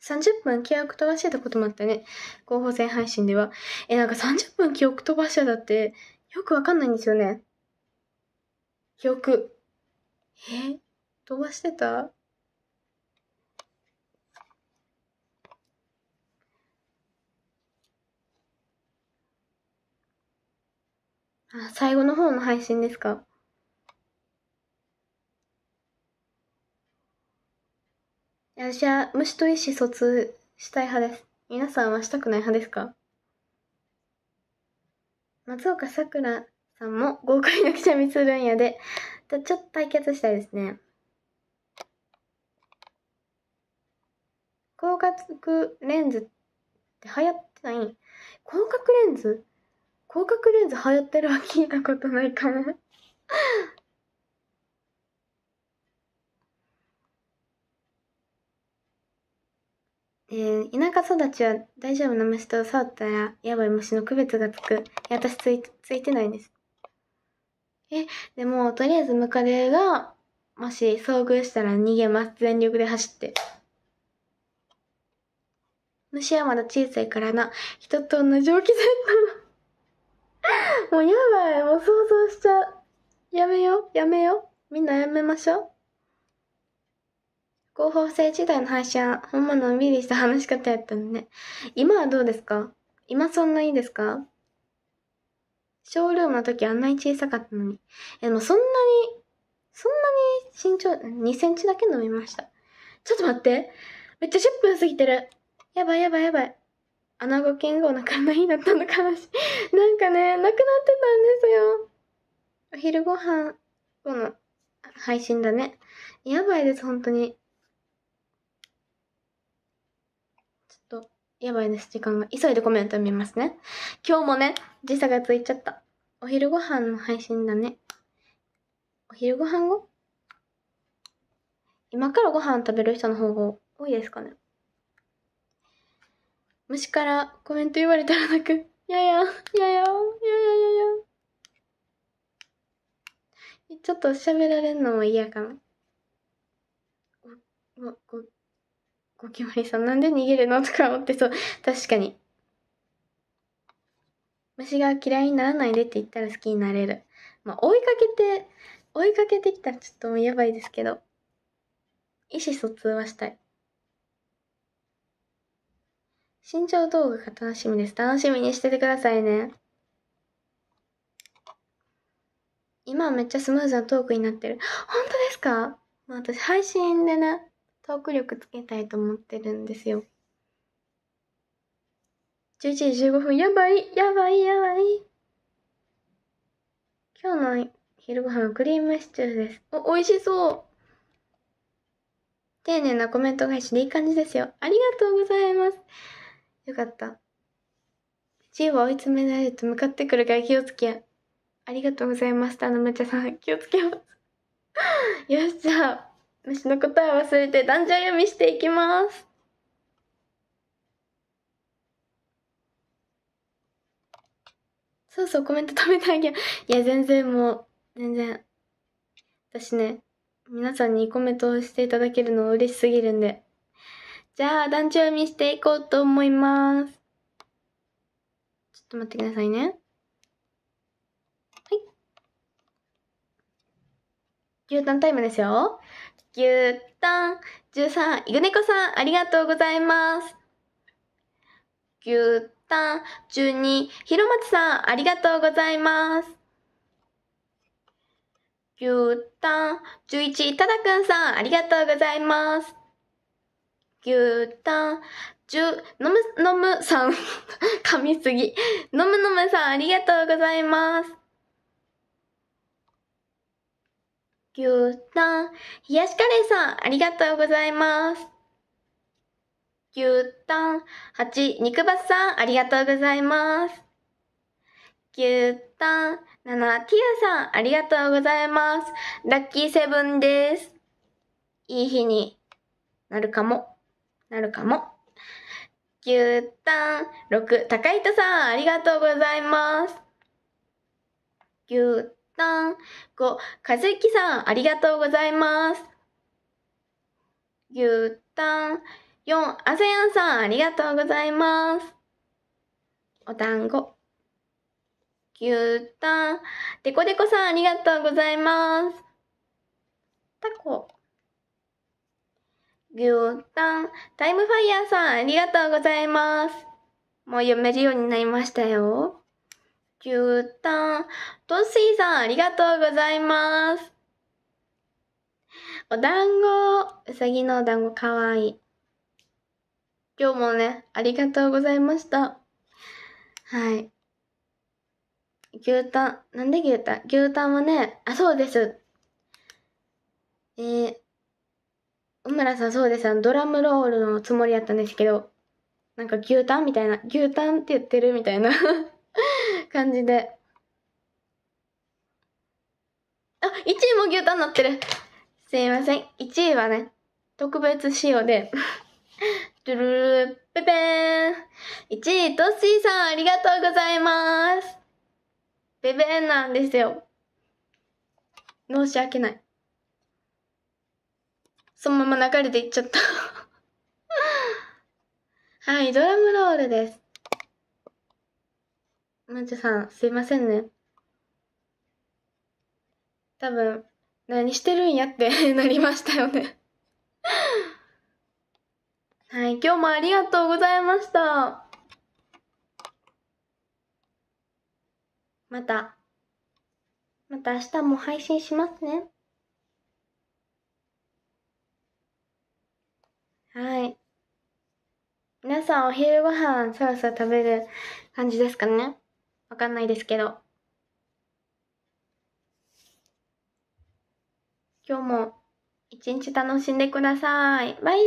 30分記憶飛ばしてたこともあったね。広報戦配信では。え、なんか30分記憶飛ばしてたって、よくわかんないんですよね。記憶。え飛ばしてたあ、最後の方の配信ですか私は虫と意思疎通したい派です。皆さんはしたくない派ですか松岡さくらさんも豪快なくしゃみするんやで、ちょっと対決したいですね。広角レンズって流行ってない広角レンズ広角レンズ流行ってるは聞いたことないかもで、田舎育ちは大丈夫な虫と触ったらやばい虫の区別がつく。私ついついてないんです。え、でも、とりあえずムカデが、もし遭遇したら逃げます。全力で走って。虫はまだ小さいからな。人と同じ大きさやった。もうやばい。もう想像しちゃう。やめよう。やめよう。みんなやめましょう。高校生時代の配信は、ほんまのんびりした話し方やったのね。今はどうですか今そんないいですかショールームの時あんなに小さかったのに。え、ももそんなに、そんなに身長2センチだけ伸びました。ちょっと待って。めっちゃ10分過ぎてる。やばいやばいやばい。アナゴキングお腹の日だったの悲しい。なんかね、なくなってたんですよ。お昼ご飯後の配信だね。やばいです、本当に。やばいです、時間が。急いでコメント見ますね。今日もね、時差がついちゃった。お昼ご飯の配信だね。お昼ご飯後今からご飯食べる人の方が多いですかね。虫からコメント言われたら泣く。やや、やや、やや、やや、やや。ちょっと喋られるのも嫌かな。ご、ご、ゴキブリさん、なんで逃げるのとか思ってそう。確かに。虫が嫌いにならないでって言ったら好きになれる。まあ、追いかけて、追いかけてきたらちょっともうやばいですけど、意思疎通はしたい。身長動画が楽しみです。楽しみにしててくださいね。今はめっちゃスムーズなトークになってる。本当ですか、まあ、私配信でね、トーク力つけたいと思ってるんですよ。11時15分、やばい、やばい、やばい。今日の昼ごはんはクリームシチューです。お、美味しそう丁寧なコメント返しでいい感じですよ。ありがとうございます。よかった。チ G は追い詰められると向かってくるから気をつけや。ありがとうございました。あのむちゃさん、気をつけます。よっしゃ。私の答え忘れて男女読みしていきます。そうそう、コメント止めてあげよう。いや、全然もう、全然。私ね、皆さんにコメントをしていただけるの嬉しすぎるんで。じゃあ、団長読みしていこうと思います。ちょっと待ってくださいね。はい。牛タンタイムですよ。牛ゅン1んイグネコさん、ありがとうございます。牛ゅう12、ひろまつさん、ありがとうございます。ぎゅ牛たん。十一、ただくんさん、ありがとうございます。ぎゅタたん。十、のむ、のむさん、噛みすぎ。のむのむさん、噛みすぎ。のむのむさん、ありがとうございます。牛タン、冷やしカレーさん、ありがとうございます。牛タン、八、肉バスさん、ありがとうございます。牛タン、七、ティアさん、ありがとうございます。ラッキーセブンです。いい日になるかも、なるかも。牛タン、六、高糸さん、ありがとうございます。牛たん。5、かずきさん、ありがとうございます。牛タン。4、あせやんさん、ありがとうございます。お団子。牛タン。でこでこさん、ありがとうございます。タコ。牛タン。タイムファイヤーさん、ありがとうございます。もう読めるようになりましたよ。牛タン。トッシーさん、ありがとうございます。お団子。うさぎのお団子かわいい。今日もね、ありがとうございました。はい。牛タン。なんで牛タン牛タンはね、あ、そうです。えー、うむらさんそうです。ドラムロールのつもりやったんですけど、なんか牛タンみたいな、牛タンって言ってるみたいな感じで。あ、1位も牛タンなってる。すいません。1位はね、特別仕様で。ドゥルルペペーン。1位、トッシーさん、ありがとうございます。ペペーンなんですよ。申し訳ない。そのまま流れていっちゃったはい、ドラムロールです。まんじゃさん、すいませんね。多分、何してるんやって なりましたよねはい、今日もありがとうございました。また、また明日も配信しますね。はい。皆さんお昼ご飯そろそろ食べる感じですかねわかんないですけど。今日も一日楽しんでください。バイ